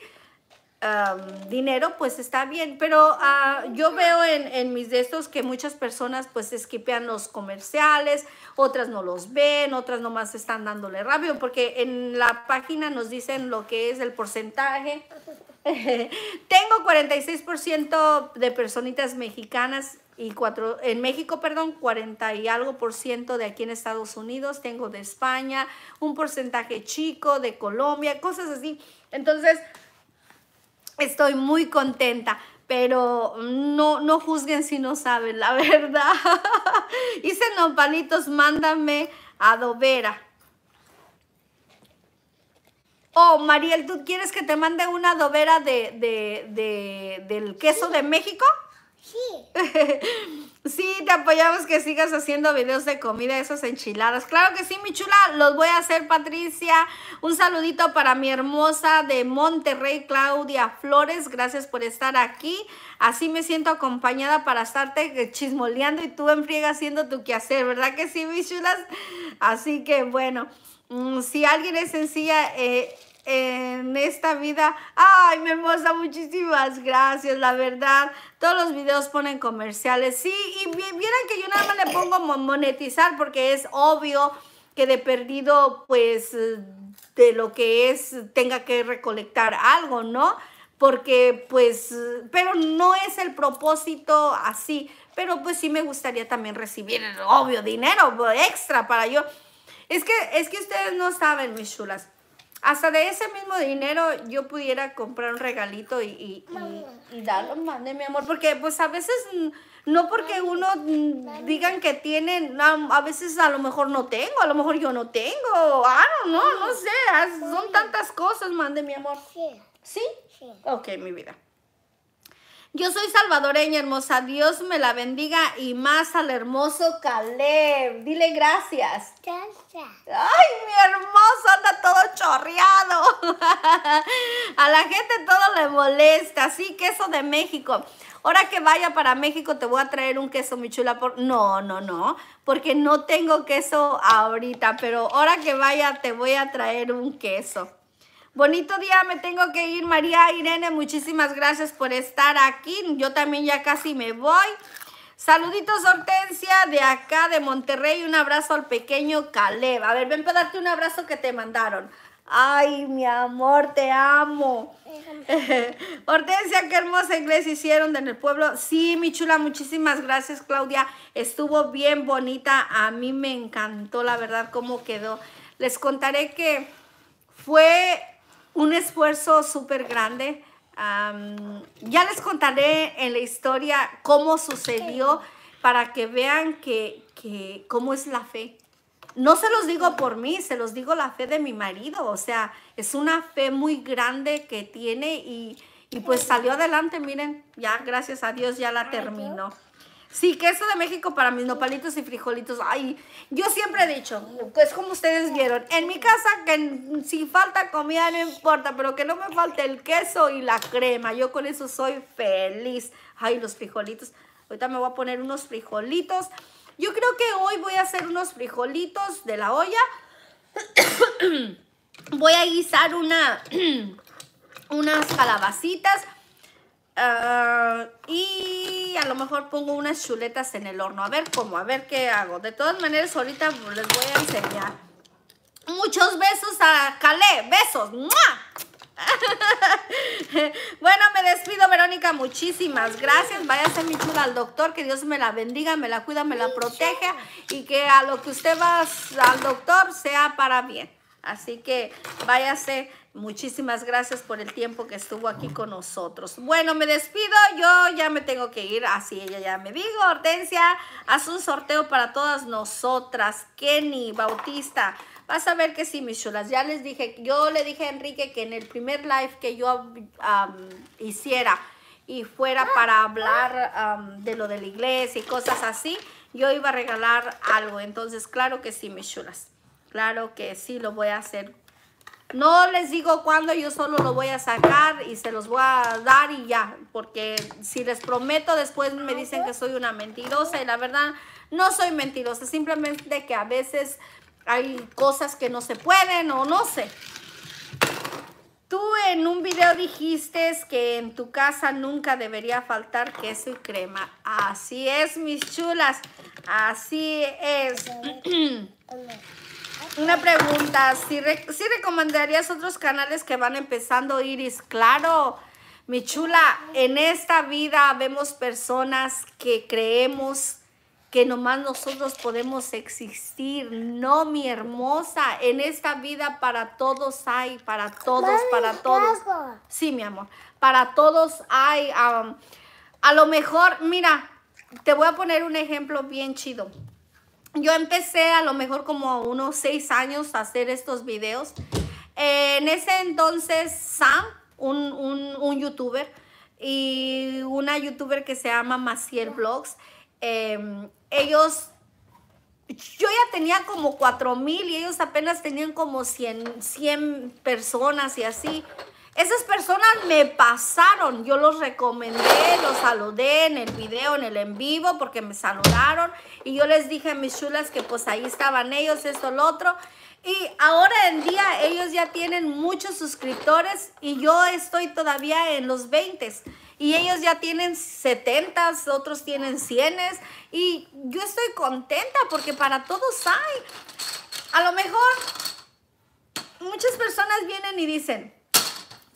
dinero, pues está bien. Pero ah, yo veo en, mis de estos que muchas personas pues esquipean los comerciales, otras no los ven, otras nomás están dándole rabia porque en la página nos dicen lo que es el porcentaje. (laughs) Tengo 46% de personitas mexicanas y cuatro, en México, perdón, 40 y algo por ciento de aquí en Estados Unidos, tengo de España, un porcentaje chico de Colombia, cosas así. Entonces, estoy muy contenta pero no, no juzguen si no saben, la (laughs) verdad. Hice palitos, mándame adobera. Oh, Mariel, ¿tú quieres que te mande una adobera de, del queso de México? Sí. (laughs) Sí, te apoyamos que sigas haciendo videos de comida, esas enchiladas. Claro que sí, mi chula, los voy a hacer, Patricia. Un saludito para mi hermosa de Monterrey, Claudia Flores. Gracias por estar aquí. Así me siento acompañada para estarte chismoleando y tú en haciendo tu quehacer, ¿verdad que sí, mi chulas? Así que bueno, mm, si alguien es sencilla, eh, en esta vida. Ay, me hermosa, muchísimas gracias, la verdad. Todos los videos ponen comerciales. Sí, y vieran que yo nada más le pongo monetizar porque es obvio que de perdido, pues, de lo que es, tenga que recolectar algo, ¿no? Porque, pues, pero no es el propósito así. Pero pues sí me gustaría también recibir, obvio, dinero extra para yo. Es que, es que ustedes no saben, mis chulas hasta de ese mismo dinero yo pudiera comprar un regalito y, y, y, darlo, mande mi amor, porque pues a veces, no porque uno digan que tienen, a, veces a lo mejor no tengo, a lo mejor yo no tengo, ah, no, no, no sé, son tantas cosas, mande mi amor. Sí. Sí. Ok, mi vida. Yo soy salvadoreña hermosa, Dios me la bendiga y más al hermoso Caleb. Dile gracias. Gracias. Ay, mi hermoso anda todo chorreado. (laughs) a la gente todo le molesta, sí, queso de México. Ahora que vaya para México te voy a traer un queso, mi chula. Por... No, no, no, porque no tengo queso ahorita, pero ahora que vaya te voy a traer un queso. Bonito día, me tengo que ir. María Irene, muchísimas gracias por estar aquí. Yo también ya casi me voy. Saluditos Hortensia de acá de Monterrey. Un abrazo al pequeño Caleb. A ver, ven para darte un abrazo que te mandaron. Ay, mi amor, te amo. (laughs) Hortensia, qué hermosa iglesia hicieron en el pueblo. Sí, mi chula, muchísimas gracias, Claudia. Estuvo bien bonita. A mí me encantó, la verdad, cómo quedó. Les contaré que fue un esfuerzo súper grande. ya les contaré en la historia cómo sucedió para que vean que, que cómo es la fe. No se los digo por mí, se los digo la fe de mi marido. O sea, es una fe muy grande que tiene y, y pues salió adelante. Miren, ya gracias a Dios ya la terminó. Sí, queso de México para mis nopalitos y frijolitos. Ay, yo siempre he dicho, es pues, como ustedes vieron, en mi casa que si falta comida no importa, pero que no me falte el queso y la crema. Yo con eso soy feliz. Ay, los frijolitos. Ahorita me voy a poner unos frijolitos. Yo creo que hoy voy a hacer unos frijolitos de la olla. (coughs) voy a guisar una, (coughs) unas calabacitas Ah, y a lo mejor pongo unas chuletas en el horno. A ver cómo, a ver qué hago. De todas maneras, ahorita les voy a enseñar. Muchos besos a Calé. Besos. (laughs) bueno, me despido, Verónica. Muchísimas gracias. Váyase, mi chula, al doctor. Que Dios me la bendiga, me la cuida, me la proteja. Y que a lo que usted va al doctor sea para bien. Así que váyase. Muchísimas gracias por el tiempo que estuvo aquí con nosotros. Bueno, me despido. Yo ya me tengo que ir. Así ella ya me dijo. Hortensia, haz un sorteo para todas nosotras. Kenny, Bautista. Vas a ver que sí, mis chulas. Ya les dije, yo le dije a Enrique que en el primer live que yo hiciera y fuera para hablar de lo de la iglesia y cosas así, yo iba a regalar algo. Entonces, claro que sí, mis chulas. Claro que sí, lo voy a hacer no les digo cuándo, yo solo lo voy a sacar y se los voy a dar y ya. Porque si les prometo, después me dicen que soy una mentirosa y la verdad no soy mentirosa. Simplemente que a veces hay cosas que no se pueden o no sé. Tú en un video dijiste que en tu casa nunca debería faltar queso y crema. Así es, mis chulas. Así es. (clears throat) Una pregunta, ¿si, recomendarías otros canales que van empezando, Iris? Claro, mi chula, en esta vida vemos personas que creemos que nomás nosotros podemos existir. No, mi hermosa, en esta vida para todos hay, para todos, para todos. Sí, mi amor, para todos hay. a lo mejor, mira, te voy a poner un ejemplo bien chido. Yo empecé a lo mejor como a unos seis años a hacer estos videos. Eh, en ese entonces, Sam, un, un, un, youtuber, y una youtuber que se llama Maciel Vlogs, em, ellos yo ya tenía como cuatro mil y ellos apenas tenían como 100 personas y así. Esas personas me pasaron, yo los recomendé, los saludé en el video, en el en vivo, porque me saludaron y yo les dije a mis chulas que pues ahí estaban ellos, esto, lo otro. Y ahora en día ellos ya tienen muchos suscriptores y yo estoy todavía en los 20 y ellos ya tienen 70, otros tienen 100 y yo estoy contenta porque para todos hay. A lo mejor muchas personas vienen y dicen,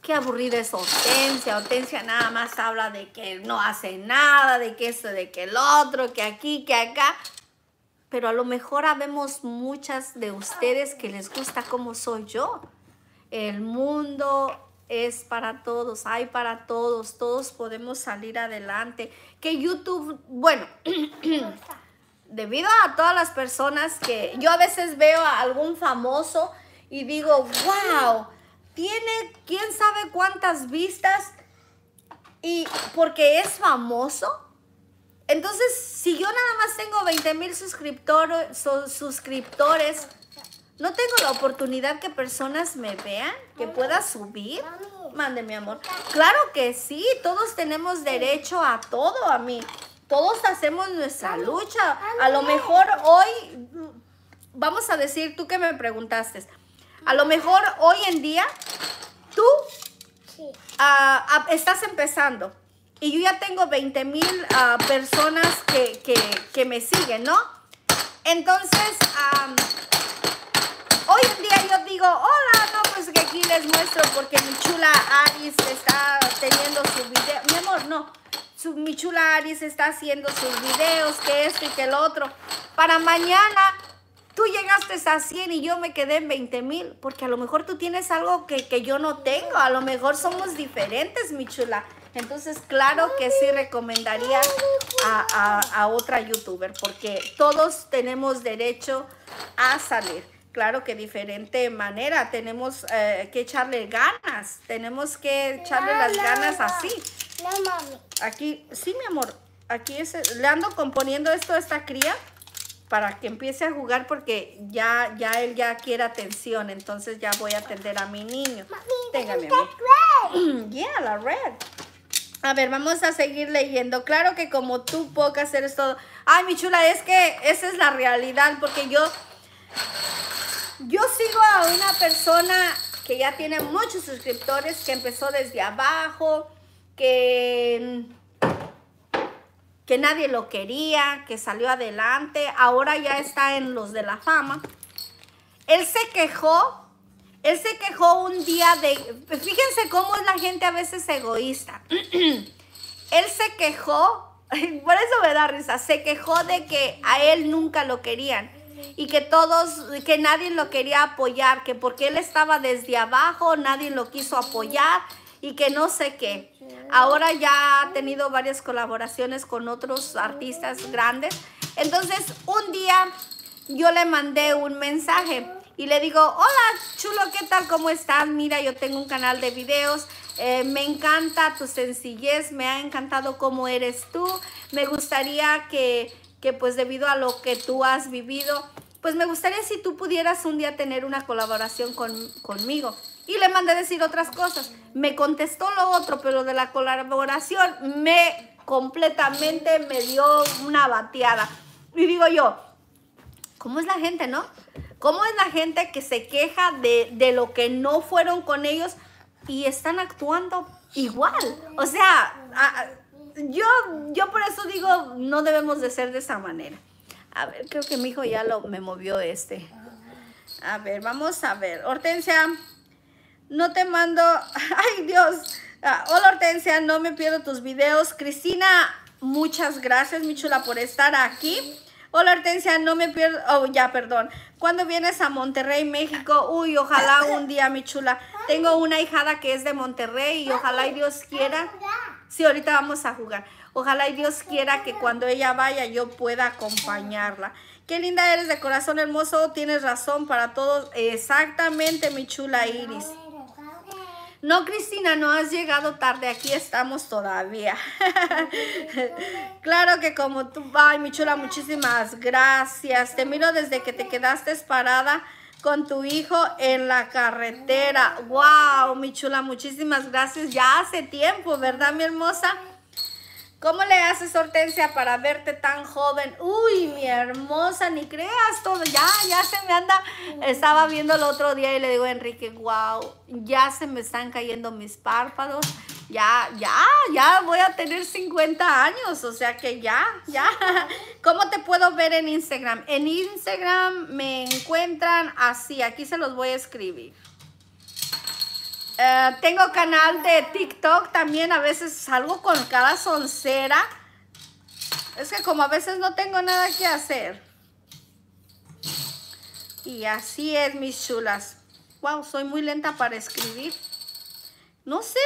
qué aburrida es Hortensia. Hortensia nada más habla de que no hace nada, de que esto, de que el otro, que aquí, que acá. Pero a lo mejor habemos muchas de ustedes que les gusta como soy yo. El mundo es para todos, hay para todos, todos podemos salir adelante. Que YouTube, bueno, (clears throat) debido a todas las personas que yo a veces veo a algún famoso y digo, wow tiene quién sabe cuántas vistas y porque es famoso. Entonces, si yo nada más tengo 20 mil suscriptores, no tengo la oportunidad que personas me vean, que pueda subir. Mande, mi amor. Claro que sí, todos tenemos derecho a todo, a mí. Todos hacemos nuestra lucha. A lo mejor hoy, mm, vamos a decir, tú que me preguntaste, a lo mejor hoy en día tú ah, ah, estás empezando y yo ya tengo 20 mil ah, personas que, me siguen, ¿no? Entonces, hoy en día yo digo, hola, no, pues que aquí les muestro porque mi chula Aris está teniendo su video. Mi amor, no. Su, mi chula está haciendo sus videos, que esto y que el otro. Para mañana tú llegaste a 100 y yo me quedé en 20 mil, porque a lo mejor tú tienes algo que, yo no tengo, a lo mejor somos diferentes, mi chula. Entonces, claro que sí recomendaría a, otra youtuber, porque todos tenemos derecho a salir. Claro que diferente manera, tenemos eh, que echarle ganas, tenemos que echarle las ganas así. Aquí, sí, mi amor, aquí le ando componiendo esto a esta cría para que empiece a jugar porque ya, ya él ya quiere atención. Entonces ya voy a atender a mi niño. ya a (clears throat) la red. A ver, vamos a seguir leyendo. Claro que como tú, pocas hacer esto. todo. Ay, mi chula, es que esa es la realidad porque yo... Yo sigo a una persona que ya tiene muchos suscriptores, que empezó desde abajo, que que nadie lo quería, que salió adelante, ahora ya está en los de la fama. Él se quejó, él se quejó un día de, fíjense cómo es la gente a veces egoísta. (clears throat) él se quejó, (laughs) por eso me da risa, se quejó de que a él nunca lo querían y que todos, que nadie lo quería apoyar, que porque él estaba desde abajo, nadie lo quiso apoyar y que no sé qué. Ahora ya ha tenido varias colaboraciones con otros artistas grandes. Entonces, un día yo le mandé un mensaje y le digo, hola chulo, ¿qué tal? ¿Cómo estás? Mira, yo tengo un canal de videos. Eh, me encanta tu sencillez, me ha encantado cómo eres tú. Me gustaría que, pues debido a lo que tú has vivido, pues me gustaría si tú pudieras un día tener una colaboración con, conmigo y le mandé decir otras cosas. Me contestó lo otro, pero de la colaboración me completamente me dio una bateada. Y digo yo, ¿cómo es la gente, no? ¿Cómo es la gente que se queja de, lo que no fueron con ellos y están actuando igual? O sea, yo, yo por eso digo, no debemos de ser de esa manera. A ver, creo que mi hijo ya lo, me movió este. A ver, vamos a ver. Hortensia, no te mando, (laughs) ay Dios. Ah, hola Hortensia, no me pierdo tus videos. Cristina, muchas gracias, mi chula, por estar aquí. Hola Hortensia, no me pierdo, oh ya, perdón. ¿Cuándo vienes a Monterrey, México? Uy, ojalá un día, mi chula. Tengo una hijada que es de Monterrey y ojalá y Dios quiera. Sí, ahorita vamos a jugar. Ojalá y Dios quiera que cuando ella vaya yo pueda acompañarla. Qué linda eres de corazón hermoso, tienes razón para todos. Exactamente, mi chula Iris. No, Cristina, no has llegado tarde. Aquí estamos todavía. (laughs) claro que como tú... Ay, mi chula, muchísimas gracias. Te miro desde que te quedaste parada con tu hijo en la carretera. ¡Wow! Mi chula, muchísimas gracias. Ya hace tiempo, ¿verdad, mi hermosa? ¿Cómo le haces, Hortensia, para verte tan joven? Uy, mi hermosa, ni creas todo. Ya, ya se me anda. Estaba viendo el otro día y le digo a Enrique, wow, ya se me están cayendo mis párpados. Ya, ya, ya voy a tener 50 años. O sea que ya, ya. (laughs) ¿Cómo te puedo ver en Instagram? En Instagram me encuentran así. Aquí se los voy a escribir. Eh, tengo canal de TikTok también. A veces salgo con cada soncera. Es que como a veces no tengo nada que hacer. Y así es, mis chulas. Wow, soy muy lenta para escribir. No sé.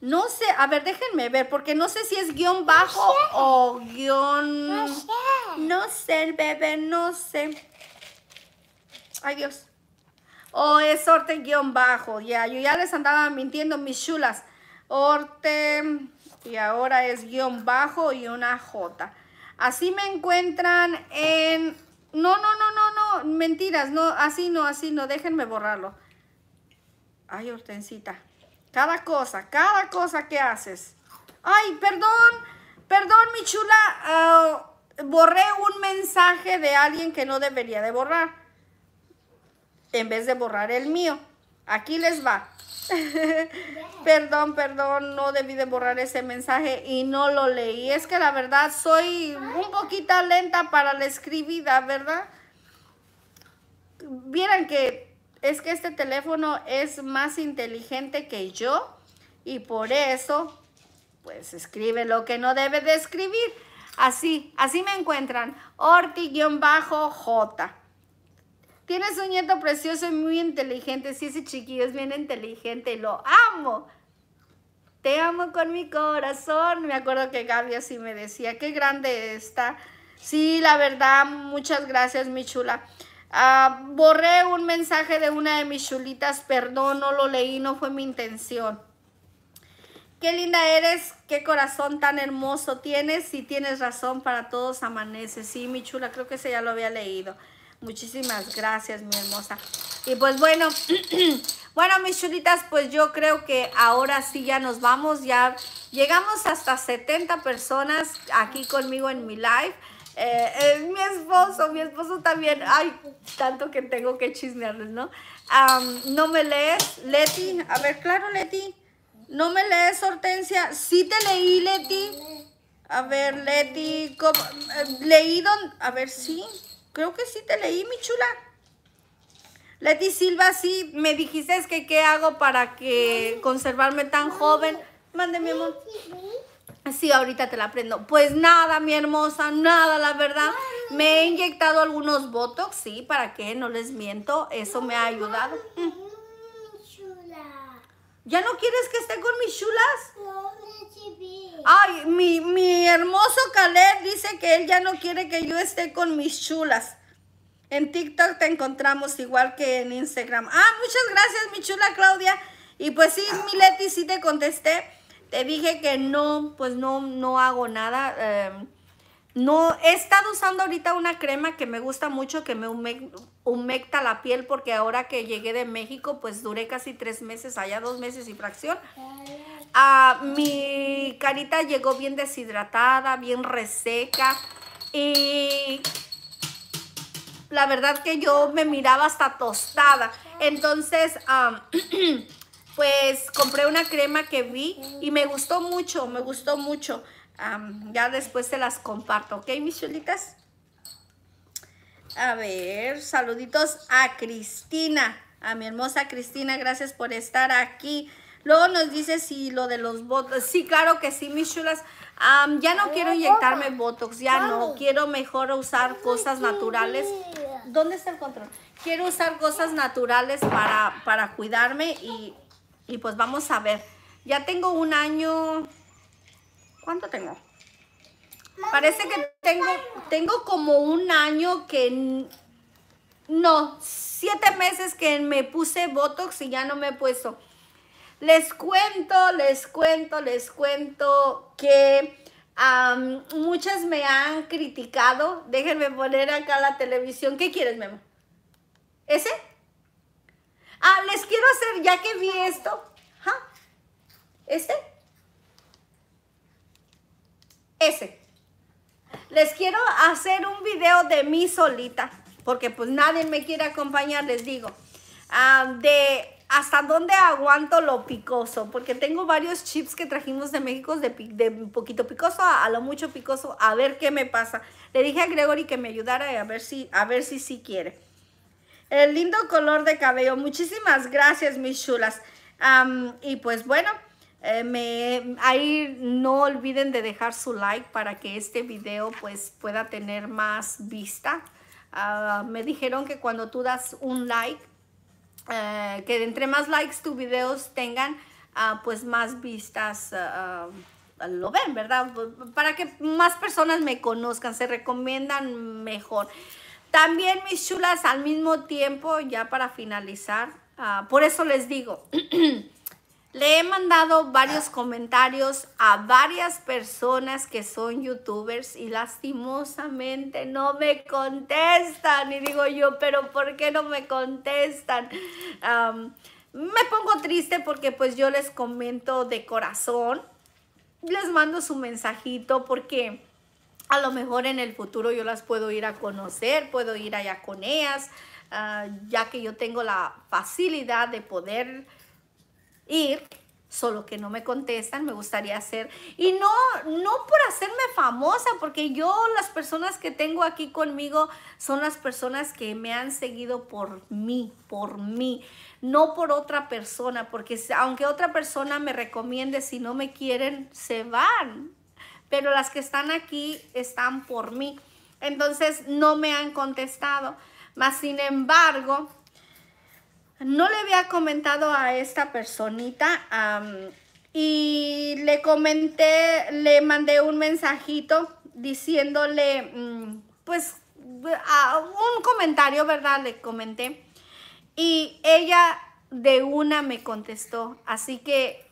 No sé. A ver, déjenme ver. Porque no sé si es guión bajo o guión... No sé. no sé, bebé. No sé. Adiós o es Orte guión bajo. Ya, yo ya les andaba mintiendo mis chulas. Orte y ahora es guión bajo y una J. Así me encuentran en... No, no, no, no, no, mentiras, no, así no, así no, déjenme borrarlo. Ay, hortencita. cada cosa, cada cosa que haces. Ay, perdón, perdón, mi chula, ah, borré un mensaje de alguien que no debería de borrar en vez de borrar el mío. Aquí les va. (laughs) perdón, perdón, no debí de borrar ese mensaje y no lo leí. Es que la verdad soy un poquito lenta para la escribida, ¿verdad? Vieran que es que este teléfono es más inteligente que yo y por eso, pues escribe lo que no debe de escribir. Así, así me encuentran. Orti-J. Tienes un nieto precioso y muy inteligente. Sí, ese chiquillo es bien inteligente. Lo amo. Te amo con mi corazón. Me acuerdo que Gaby así me decía. Qué grande está. Sí, la verdad, muchas gracias, mi chula. Ah, borré un mensaje de una de mis chulitas. Perdón, no lo leí, no fue mi intención. Qué linda eres, qué corazón tan hermoso tienes y tienes razón para todos amaneces. Sí, mi chula, creo que ese ya lo había leído. Muchísimas gracias, mi hermosa. Y pues bueno, (clears throat) bueno, mis chulitas, pues yo creo que ahora sí ya nos vamos. Ya llegamos hasta 70 personas aquí conmigo en mi live. Eh, eh, mi esposo, mi esposo también, ay, tanto que tengo que chismearles, ¿no? no me lees, Leti, a ver, claro, Leti, no me lees, Hortensia, sí te leí, Leti, a ver, Leti, eh, leí, donde... a ver, sí, Creo que sí te leí, mi chula. Leti Silva, sí, me dijiste que qué hago para que conservarme tan joven. Mande, mi amor. Sí, ahorita te la prendo. Pues nada, mi hermosa, nada, la verdad. Me he inyectado algunos Botox, sí, ¿para qué? No les miento, eso me ha ayudado. Mm. chula. ¿Ya no quieres que esté con mis chulas? No. Ay, mi, hermoso Caleb dice que él ya no quiere que yo esté con mis chulas. En TikTok te encontramos igual que en Instagram. Ah, muchas gracias, mi chula Claudia. Y pues sí, mi Leti, sí te contesté. Te dije que no, pues no, no hago nada. Em, no, he estado usando ahorita una crema que me gusta mucho, que me humecta la piel, porque ahora que llegué de México, pues duré casi tres meses, allá dos meses y fracción. Ah, mi carita llegó bien deshidratada, bien reseca. Y la verdad que yo me miraba hasta tostada. Entonces, (clears throat) pues compré una crema que vi y me gustó mucho, me gustó mucho. ya después se las comparto, ¿ok, mis chulitas? A ver, saluditos a Cristina, a mi hermosa Cristina, gracias por estar aquí. Luego nos dice si lo de los botox. Sí, claro que sí, mis chulas. ya no quiero inyectarme botox, ya no. Quiero mejor usar cosas naturales. ¿Dónde está el control? Quiero usar cosas naturales para, para cuidarme y, y pues vamos a ver. Ya tengo un año. ¿Cuánto tengo? Parece que tengo, tengo como un año que no, siete meses que me puse Botox y ya no me he puesto. Les cuento, les cuento, les cuento que muchas me han criticado. Déjenme poner acá la televisión. ¿Qué quieres, Memo? ¿Ese? Ah, les quiero hacer, ya que vi esto. ¿Ese? Ese. Les quiero hacer un video de mí solita, porque pues nadie me quiere acompañar, les digo. Ah, de hasta dónde aguanto lo picoso, porque tengo varios chips que trajimos de México de, de poquito picoso a, lo mucho picoso, a ver qué me pasa. Le dije a Gregory que me ayudara a ver si, a ver si sí quiere. El lindo color de cabello, muchísimas gracias mis chulas. y pues bueno, eh, me, ahí no olviden de dejar su like para que este video pues pueda tener más vista. Ah, me dijeron que cuando tú das un like eh, que entre más likes tus videos tengan, ah, pues más vistas ah, ah, lo ven, ¿verdad? Para que más personas me conozcan, se recomiendan mejor. También mis chulas al mismo tiempo, ya para finalizar, por eso les digo, (clears throat) Le he mandado varios comentarios a varias personas que son youtubers y lastimosamente no me contestan. Y digo yo, pero ¿por qué no me contestan? me pongo triste porque pues yo les comento de corazón. Les mando su mensajito porque a lo mejor en el futuro yo las puedo ir a conocer, puedo ir allá con ellas, ah, ya que yo tengo la facilidad de poder ir, solo que no me contestan, me gustaría hacer. Y no, no por hacerme famosa, porque yo las personas que tengo aquí conmigo son las personas que me han seguido por mí, por mí, no por otra persona, porque aunque otra persona me recomiende, si no me quieren, se van. Pero las que están aquí están por mí. Entonces no me han contestado. Mas, sin embargo, no le había comentado a esta personita y le comenté, le mandé un mensajito diciéndole, mm, pues, un comentario, ¿verdad? Le comenté. Y ella de una me contestó. Así que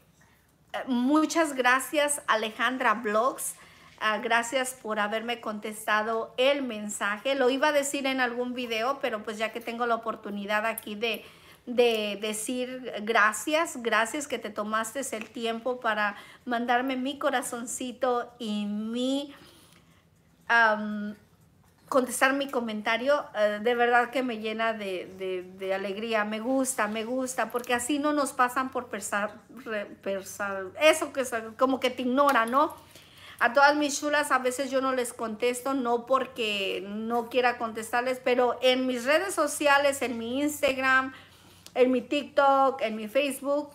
eh, muchas gracias Alejandra Blogs. Ah, gracias por haberme contestado el mensaje. Lo iba a decir en algún video, pero pues ya que tengo la oportunidad aquí de, de decir gracias, gracias que te tomaste el tiempo para mandarme mi corazoncito y mi... contestar mi comentario, eh, de verdad que me llena de, alegría, me gusta, me gusta, porque así no nos pasan por pensar, eso que como que te ignora, ¿no? A todas mis chulas a veces yo no les contesto, no porque no quiera contestarles, pero en mis redes sociales, en mi Instagram, en mi TikTok, en mi Facebook.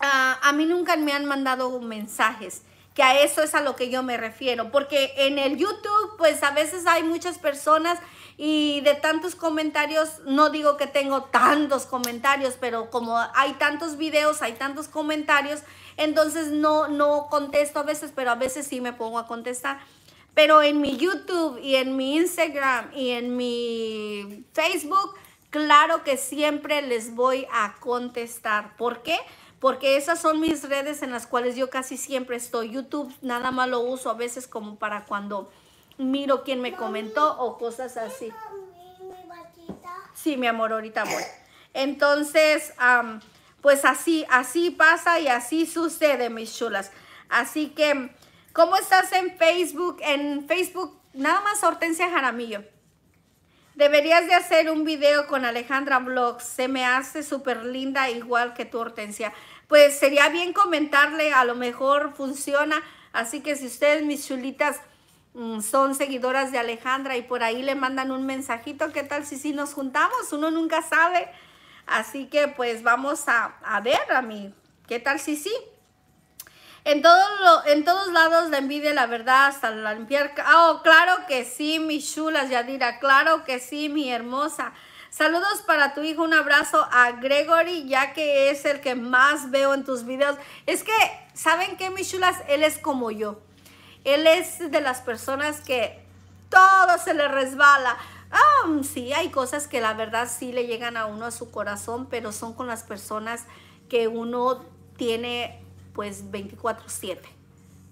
Ah, a mí nunca me han mandado mensajes, que a eso es a lo que yo me refiero, porque en el YouTube pues a veces hay muchas personas y de tantos comentarios, no digo que tengo tantos comentarios, pero como hay tantos videos, hay tantos comentarios, entonces no, no contesto a veces, pero a veces sí me pongo a contestar. Pero en mi YouTube y en mi Instagram y en mi Facebook, claro que siempre les voy a contestar. ¿Por qué? Porque esas son mis redes en las cuales yo casi siempre estoy. YouTube nada más lo uso a veces como para cuando miro quién me comentó o cosas así. Sí, mi amor, ahorita voy. Entonces, pues así, así pasa y así sucede, mis chulas. Así que, ¿cómo estás en Facebook? En Facebook, nada más Hortensia Jaramillo. Deberías de hacer un video con Alejandra Vlogs. Se me hace súper linda, igual que tu Hortensia. Pues sería bien comentarle, a lo mejor funciona. Así que si ustedes, mis chulitas, mm, son seguidoras de Alejandra y por ahí le mandan un mensajito, ¿qué tal si sí nos juntamos? Uno nunca sabe. Así que pues vamos a, a ver a mí, ¿qué tal si sí? En, en todos lados la envidia, la verdad, hasta la limpiar. Ah, oh, claro que sí, mi chulas, Yadira. Claro que sí, mi hermosa. Saludos para tu hijo, un abrazo a Gregory, ya que es el que más veo en tus videos. Es que, ¿saben qué, mis chulas? Él es como yo. Él es de las personas que todo se le resbala. ah mm, sí, hay cosas que la verdad sí le llegan a uno a su corazón, pero son con las personas que uno tiene pues 24/7.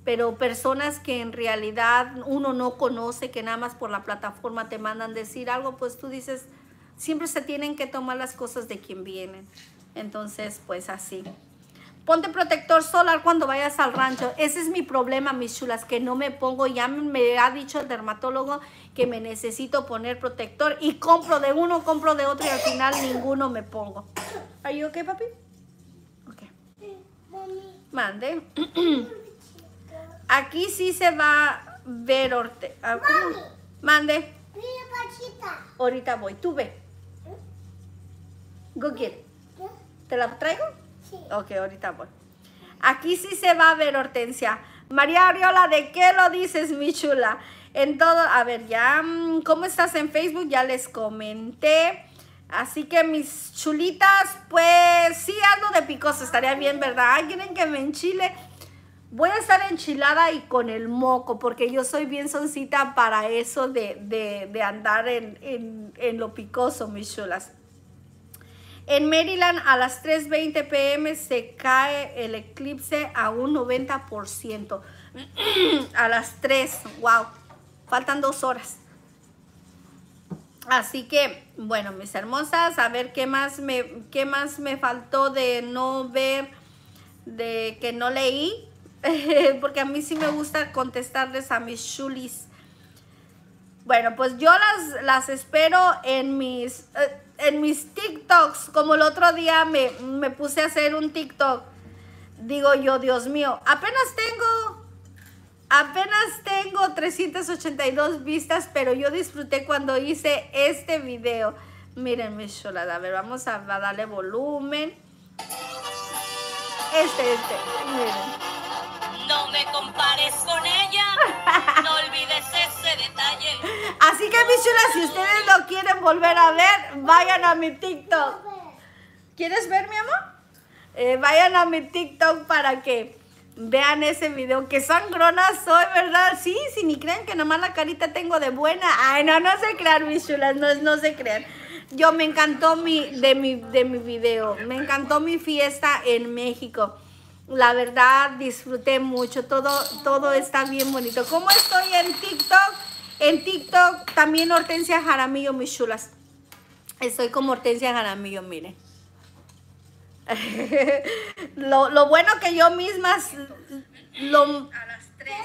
Pero personas que en realidad uno no conoce, que nada más por la plataforma te mandan decir algo, pues tú dices, siempre se tienen que tomar las cosas de quien vienen. Entonces, pues así. Ponte protector solar cuando vayas al rancho. Ese es mi problema, mis chulas, que no me pongo. Ya me ha dicho el dermatólogo que me necesito poner protector y compro de uno, compro de otro y al final ninguno me pongo. ¿Are you papi? Mande. (clears throat) Aquí sí se va a ver orte. Ah, Mande. Ahorita voy, tú ve. ¿Eh? Google, ¿Te la traigo? Sí. Ok, ahorita voy. Aquí sí se va a ver Hortensia. María Ariola, ¿de qué lo dices, mi chula? En todo, a ver, ya, mm, ¿cómo estás en Facebook? Ya les comenté. Así que mis chulitas, pues sí, algo de picoso. estaría bien, ¿verdad? ¿Quieren que me enchile? Voy a estar enchilada y con el moco, porque yo soy bien soncita para eso de, andar en, en lo picoso, mis chulas. En Maryland a las 3.20 pm se cae el eclipse a un 90%. (clears throat) a las 3, wow, faltan dos horas. Así que bueno, mis hermosas, a ver qué más me, qué más me faltó de no ver, de que no leí. (laughs) Porque a mí sí me gusta contestarles a mis chulis. Bueno, pues yo las, las espero en mis, eh, en TikToks. Como el otro día me, me puse a hacer un TikTok. Digo yo, Dios mío, apenas tengo Apenas tengo 382 vistas, pero yo disfruté cuando hice este video. Miren mi cholada. A ver, vamos a, darle volumen. Este, este. Miren. No me compares con ella. No olvides ese detalle. Así que, mis si ustedes lo quieren volver a ver, vayan a mi TikTok. ¿Quieres ver, mi amor? Eh, vayan a mi TikTok para que Vean ese video, que sangrona soy, ¿verdad? Sí, si sí, ni crean que nomás la carita tengo de buena. Ay, no, no se crean, mis chulas, no, no se crean. Yo me encantó mi, de, mi, de mi video, me encantó mi fiesta en México. La verdad, disfruté mucho, todo, todo está bien bonito. ¿Cómo estoy en TikTok? En TikTok también Hortensia Jaramillo, mis chulas. Estoy como Hortensia Jaramillo, miren. (laughs) lo, bueno que yo misma... A las 3.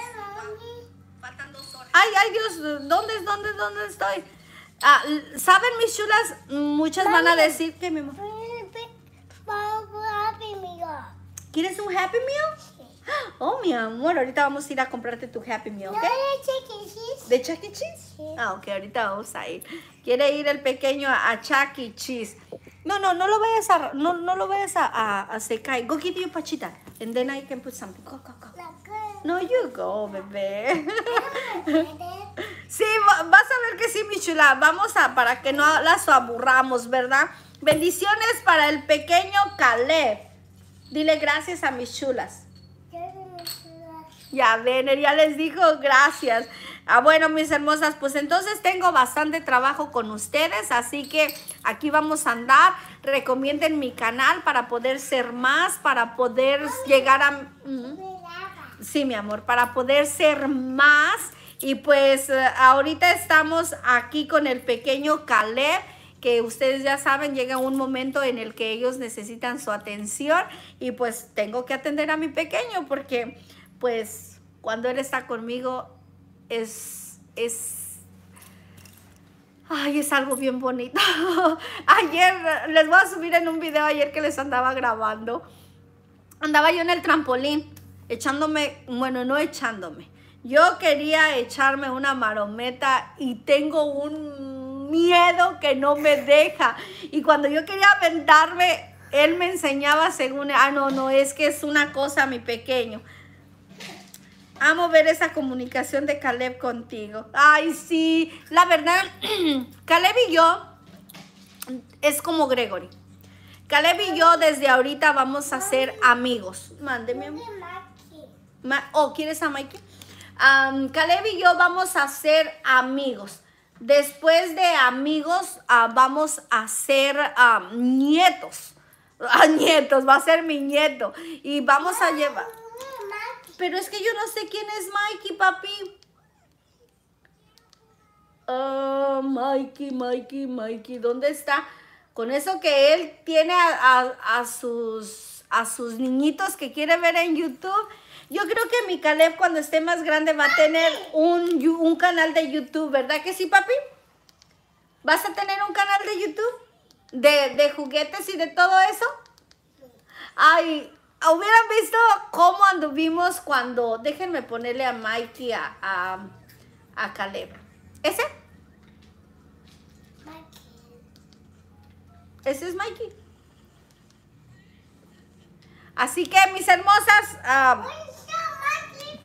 Faltan dos horas. Ay, ay Dios, ¿dónde, dónde, dónde estoy? Ah, ¿Saben mis chulas? Muchas van a decir que mi mamá... ¿Quieres un Happy Meal? (gasps) Oh, mi amor, ahorita vamos a ir a comprarte tu Happy Meal, de Chuck e. Cheese. E. Ah, ok, ahorita vamos a ir. Quiere ir el pequeño a Chuck e. Cheese. No, no, no lo vayas a, no, lo vayas a, a, secar. Go give you pachita. And then I can put something. No, you go, bebé. (laughs) Sí, vas a ver que sí, mi chula. Vamos a, para que no las aburramos, ¿verdad? Bendiciones para el pequeño Caleb. Dile gracias a mis chulas. Ya, ven, ya les dijo gracias. Ah, bueno, mis hermosas, pues entonces tengo bastante trabajo con ustedes, así que aquí vamos a andar. Recomienden mi canal para poder ser más, para poder llegar a... Mm. Sí, mi amor, para poder ser más. Y pues eh, ahorita estamos aquí con el pequeño Caleb que ustedes ya saben, llega un momento en el que ellos necesitan su atención y pues tengo que atender a mi pequeño porque pues cuando él está conmigo es, es, ay, es algo bien bonito. (laughs) ayer, les voy a subir en un video ayer que les andaba grabando. Andaba yo en el trampolín, echándome, bueno, no echándome. Yo quería echarme una marometa y tengo un miedo que no me deja. Y cuando yo quería aventarme, él me enseñaba según, ah, no, no, es que es una cosa, mi pequeño. Amo ver esa comunicación de Caleb contigo. Ay, sí. La verdad, (clears throat) Caleb y yo es como Gregory. Caleb y yo desde ahorita vamos a ser amigos. Mándeme. Ma oh, ¿quieres a Mikey? Caleb y yo vamos a ser amigos. Después de amigos, ah, vamos a ser nietos. a (laughs) ah, nietos, va a ser mi nieto. Y vamos a llevar. Pero es que yo no sé quién es Mikey, papi. ah Mikey, Mikey, Mikey, ¿dónde está? Con eso que él tiene a, sus, a sus niñitos que quiere ver en YouTube. Yo creo que mi Caleb cuando esté más grande va a tener un, un canal de YouTube, ¿verdad que sí, papi? ¿Vas a tener un canal de YouTube? ¿De, de juguetes y de todo eso? Ay, hubieran visto cómo anduvimos cuando, déjenme ponerle a Mikey a, a, Caleb. ¿Ese? Mikey. Ese es Mikey. Así que, mis hermosas,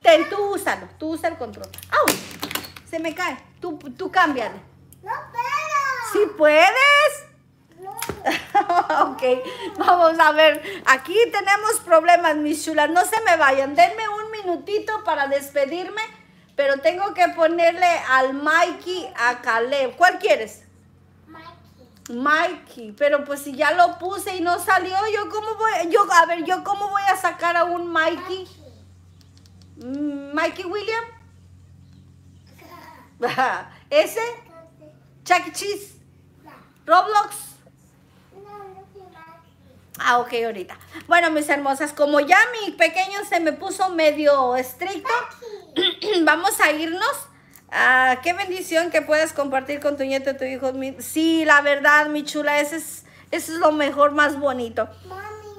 ten, tú úsalo, tú usa el control. ¡Au! Se me cae. Tú, tú cámbiale. No puedo. ¡Sí puedes! (laughs) ok, vamos a ver. Aquí tenemos problemas, mis chulas. No se me vayan. Denme un minutito para despedirme. Pero tengo que ponerle al Mikey a Caleb. ¿Cuál quieres? Mikey. Mikey. Pero pues si ya lo puse y no salió, yo cómo voy, yo, a ver, yo cómo voy a sacar a un Mikey. Mikey, Mikey William. (laughs) (laughs) ¿Ese? ¿Chucky e. Cheese. Roblox. Ah, ok, ahorita. Bueno, mis hermosas, como ya mi pequeño se me puso medio estricto, (clears throat) vamos a irnos. Ah, qué bendición que puedas compartir con tu nieto, tu hijo. sí, la verdad, mi chula, ese es, es lo mejor, más bonito.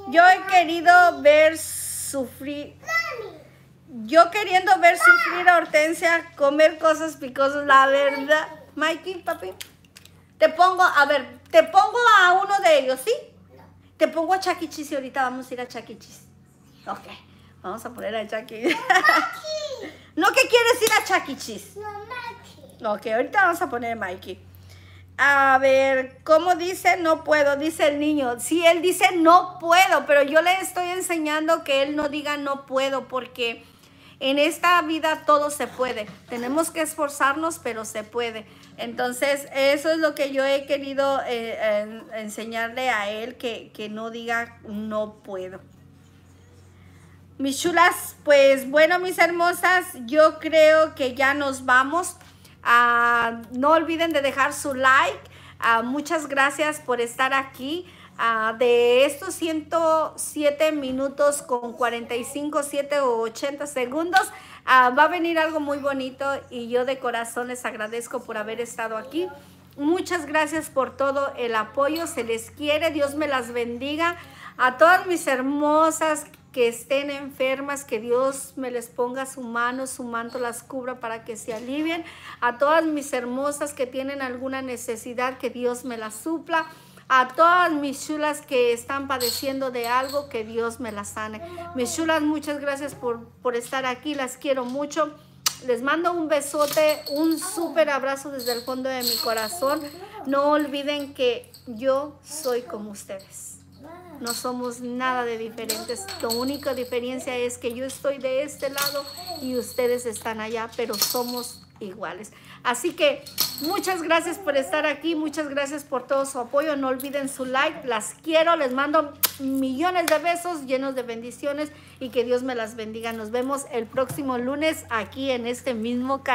yo he querido ver sufrir... Yo queriendo ver sufrir a Hortensia, comer cosas picosas, la verdad. Mikey, papi, te pongo, a ver, te pongo a uno de ellos, ¿sí? Te pongo a Chucky Cheese y ahorita vamos a ir a Chucky Cheese. Ok, vamos a poner a Chucky. no, que quieres ir a Chucky Cheese. No, Mikey. Ok, ahorita vamos a poner Mikey. A ver, ¿cómo dice no puedo? Dice el niño. Sí, él dice no puedo, pero yo le estoy enseñando que él no diga no puedo porque en esta vida todo se puede. Tenemos que esforzarnos, pero se puede. Entonces, eso es lo que yo he querido eh, enseñarle a él, que, no diga no puedo. Mis chulas, pues bueno, mis hermosas, yo creo que ya nos vamos. Ah, no olviden de dejar su like. Ah, muchas gracias por estar aquí. Ah, de estos 107 minutos con 45, 7 o 80 segundos, Ah, va a venir algo muy bonito y yo de corazón les agradezco por haber estado aquí. Muchas gracias por todo el apoyo. Se les quiere. Dios me las bendiga. A todas mis hermosas que estén enfermas, que Dios me les ponga su mano, su manto las cubra para que se alivien. A todas mis hermosas que tienen alguna necesidad, que Dios me la supla a todas mis chulas que están padeciendo de algo, que Dios me las sane. Mis chulas, muchas gracias por, por estar aquí, las quiero mucho. Les mando un besote, un súper abrazo desde el fondo de mi corazón. No olviden que yo soy como ustedes. No somos nada de diferentes. La única diferencia es que yo estoy de este lado y ustedes están allá, pero somos iguales. Así que muchas gracias por estar aquí, muchas gracias por todo su apoyo. No olviden su like, las quiero, les mando millones de besos llenos de bendiciones y que Dios me las bendiga. Nos vemos el próximo lunes aquí en este mismo canal.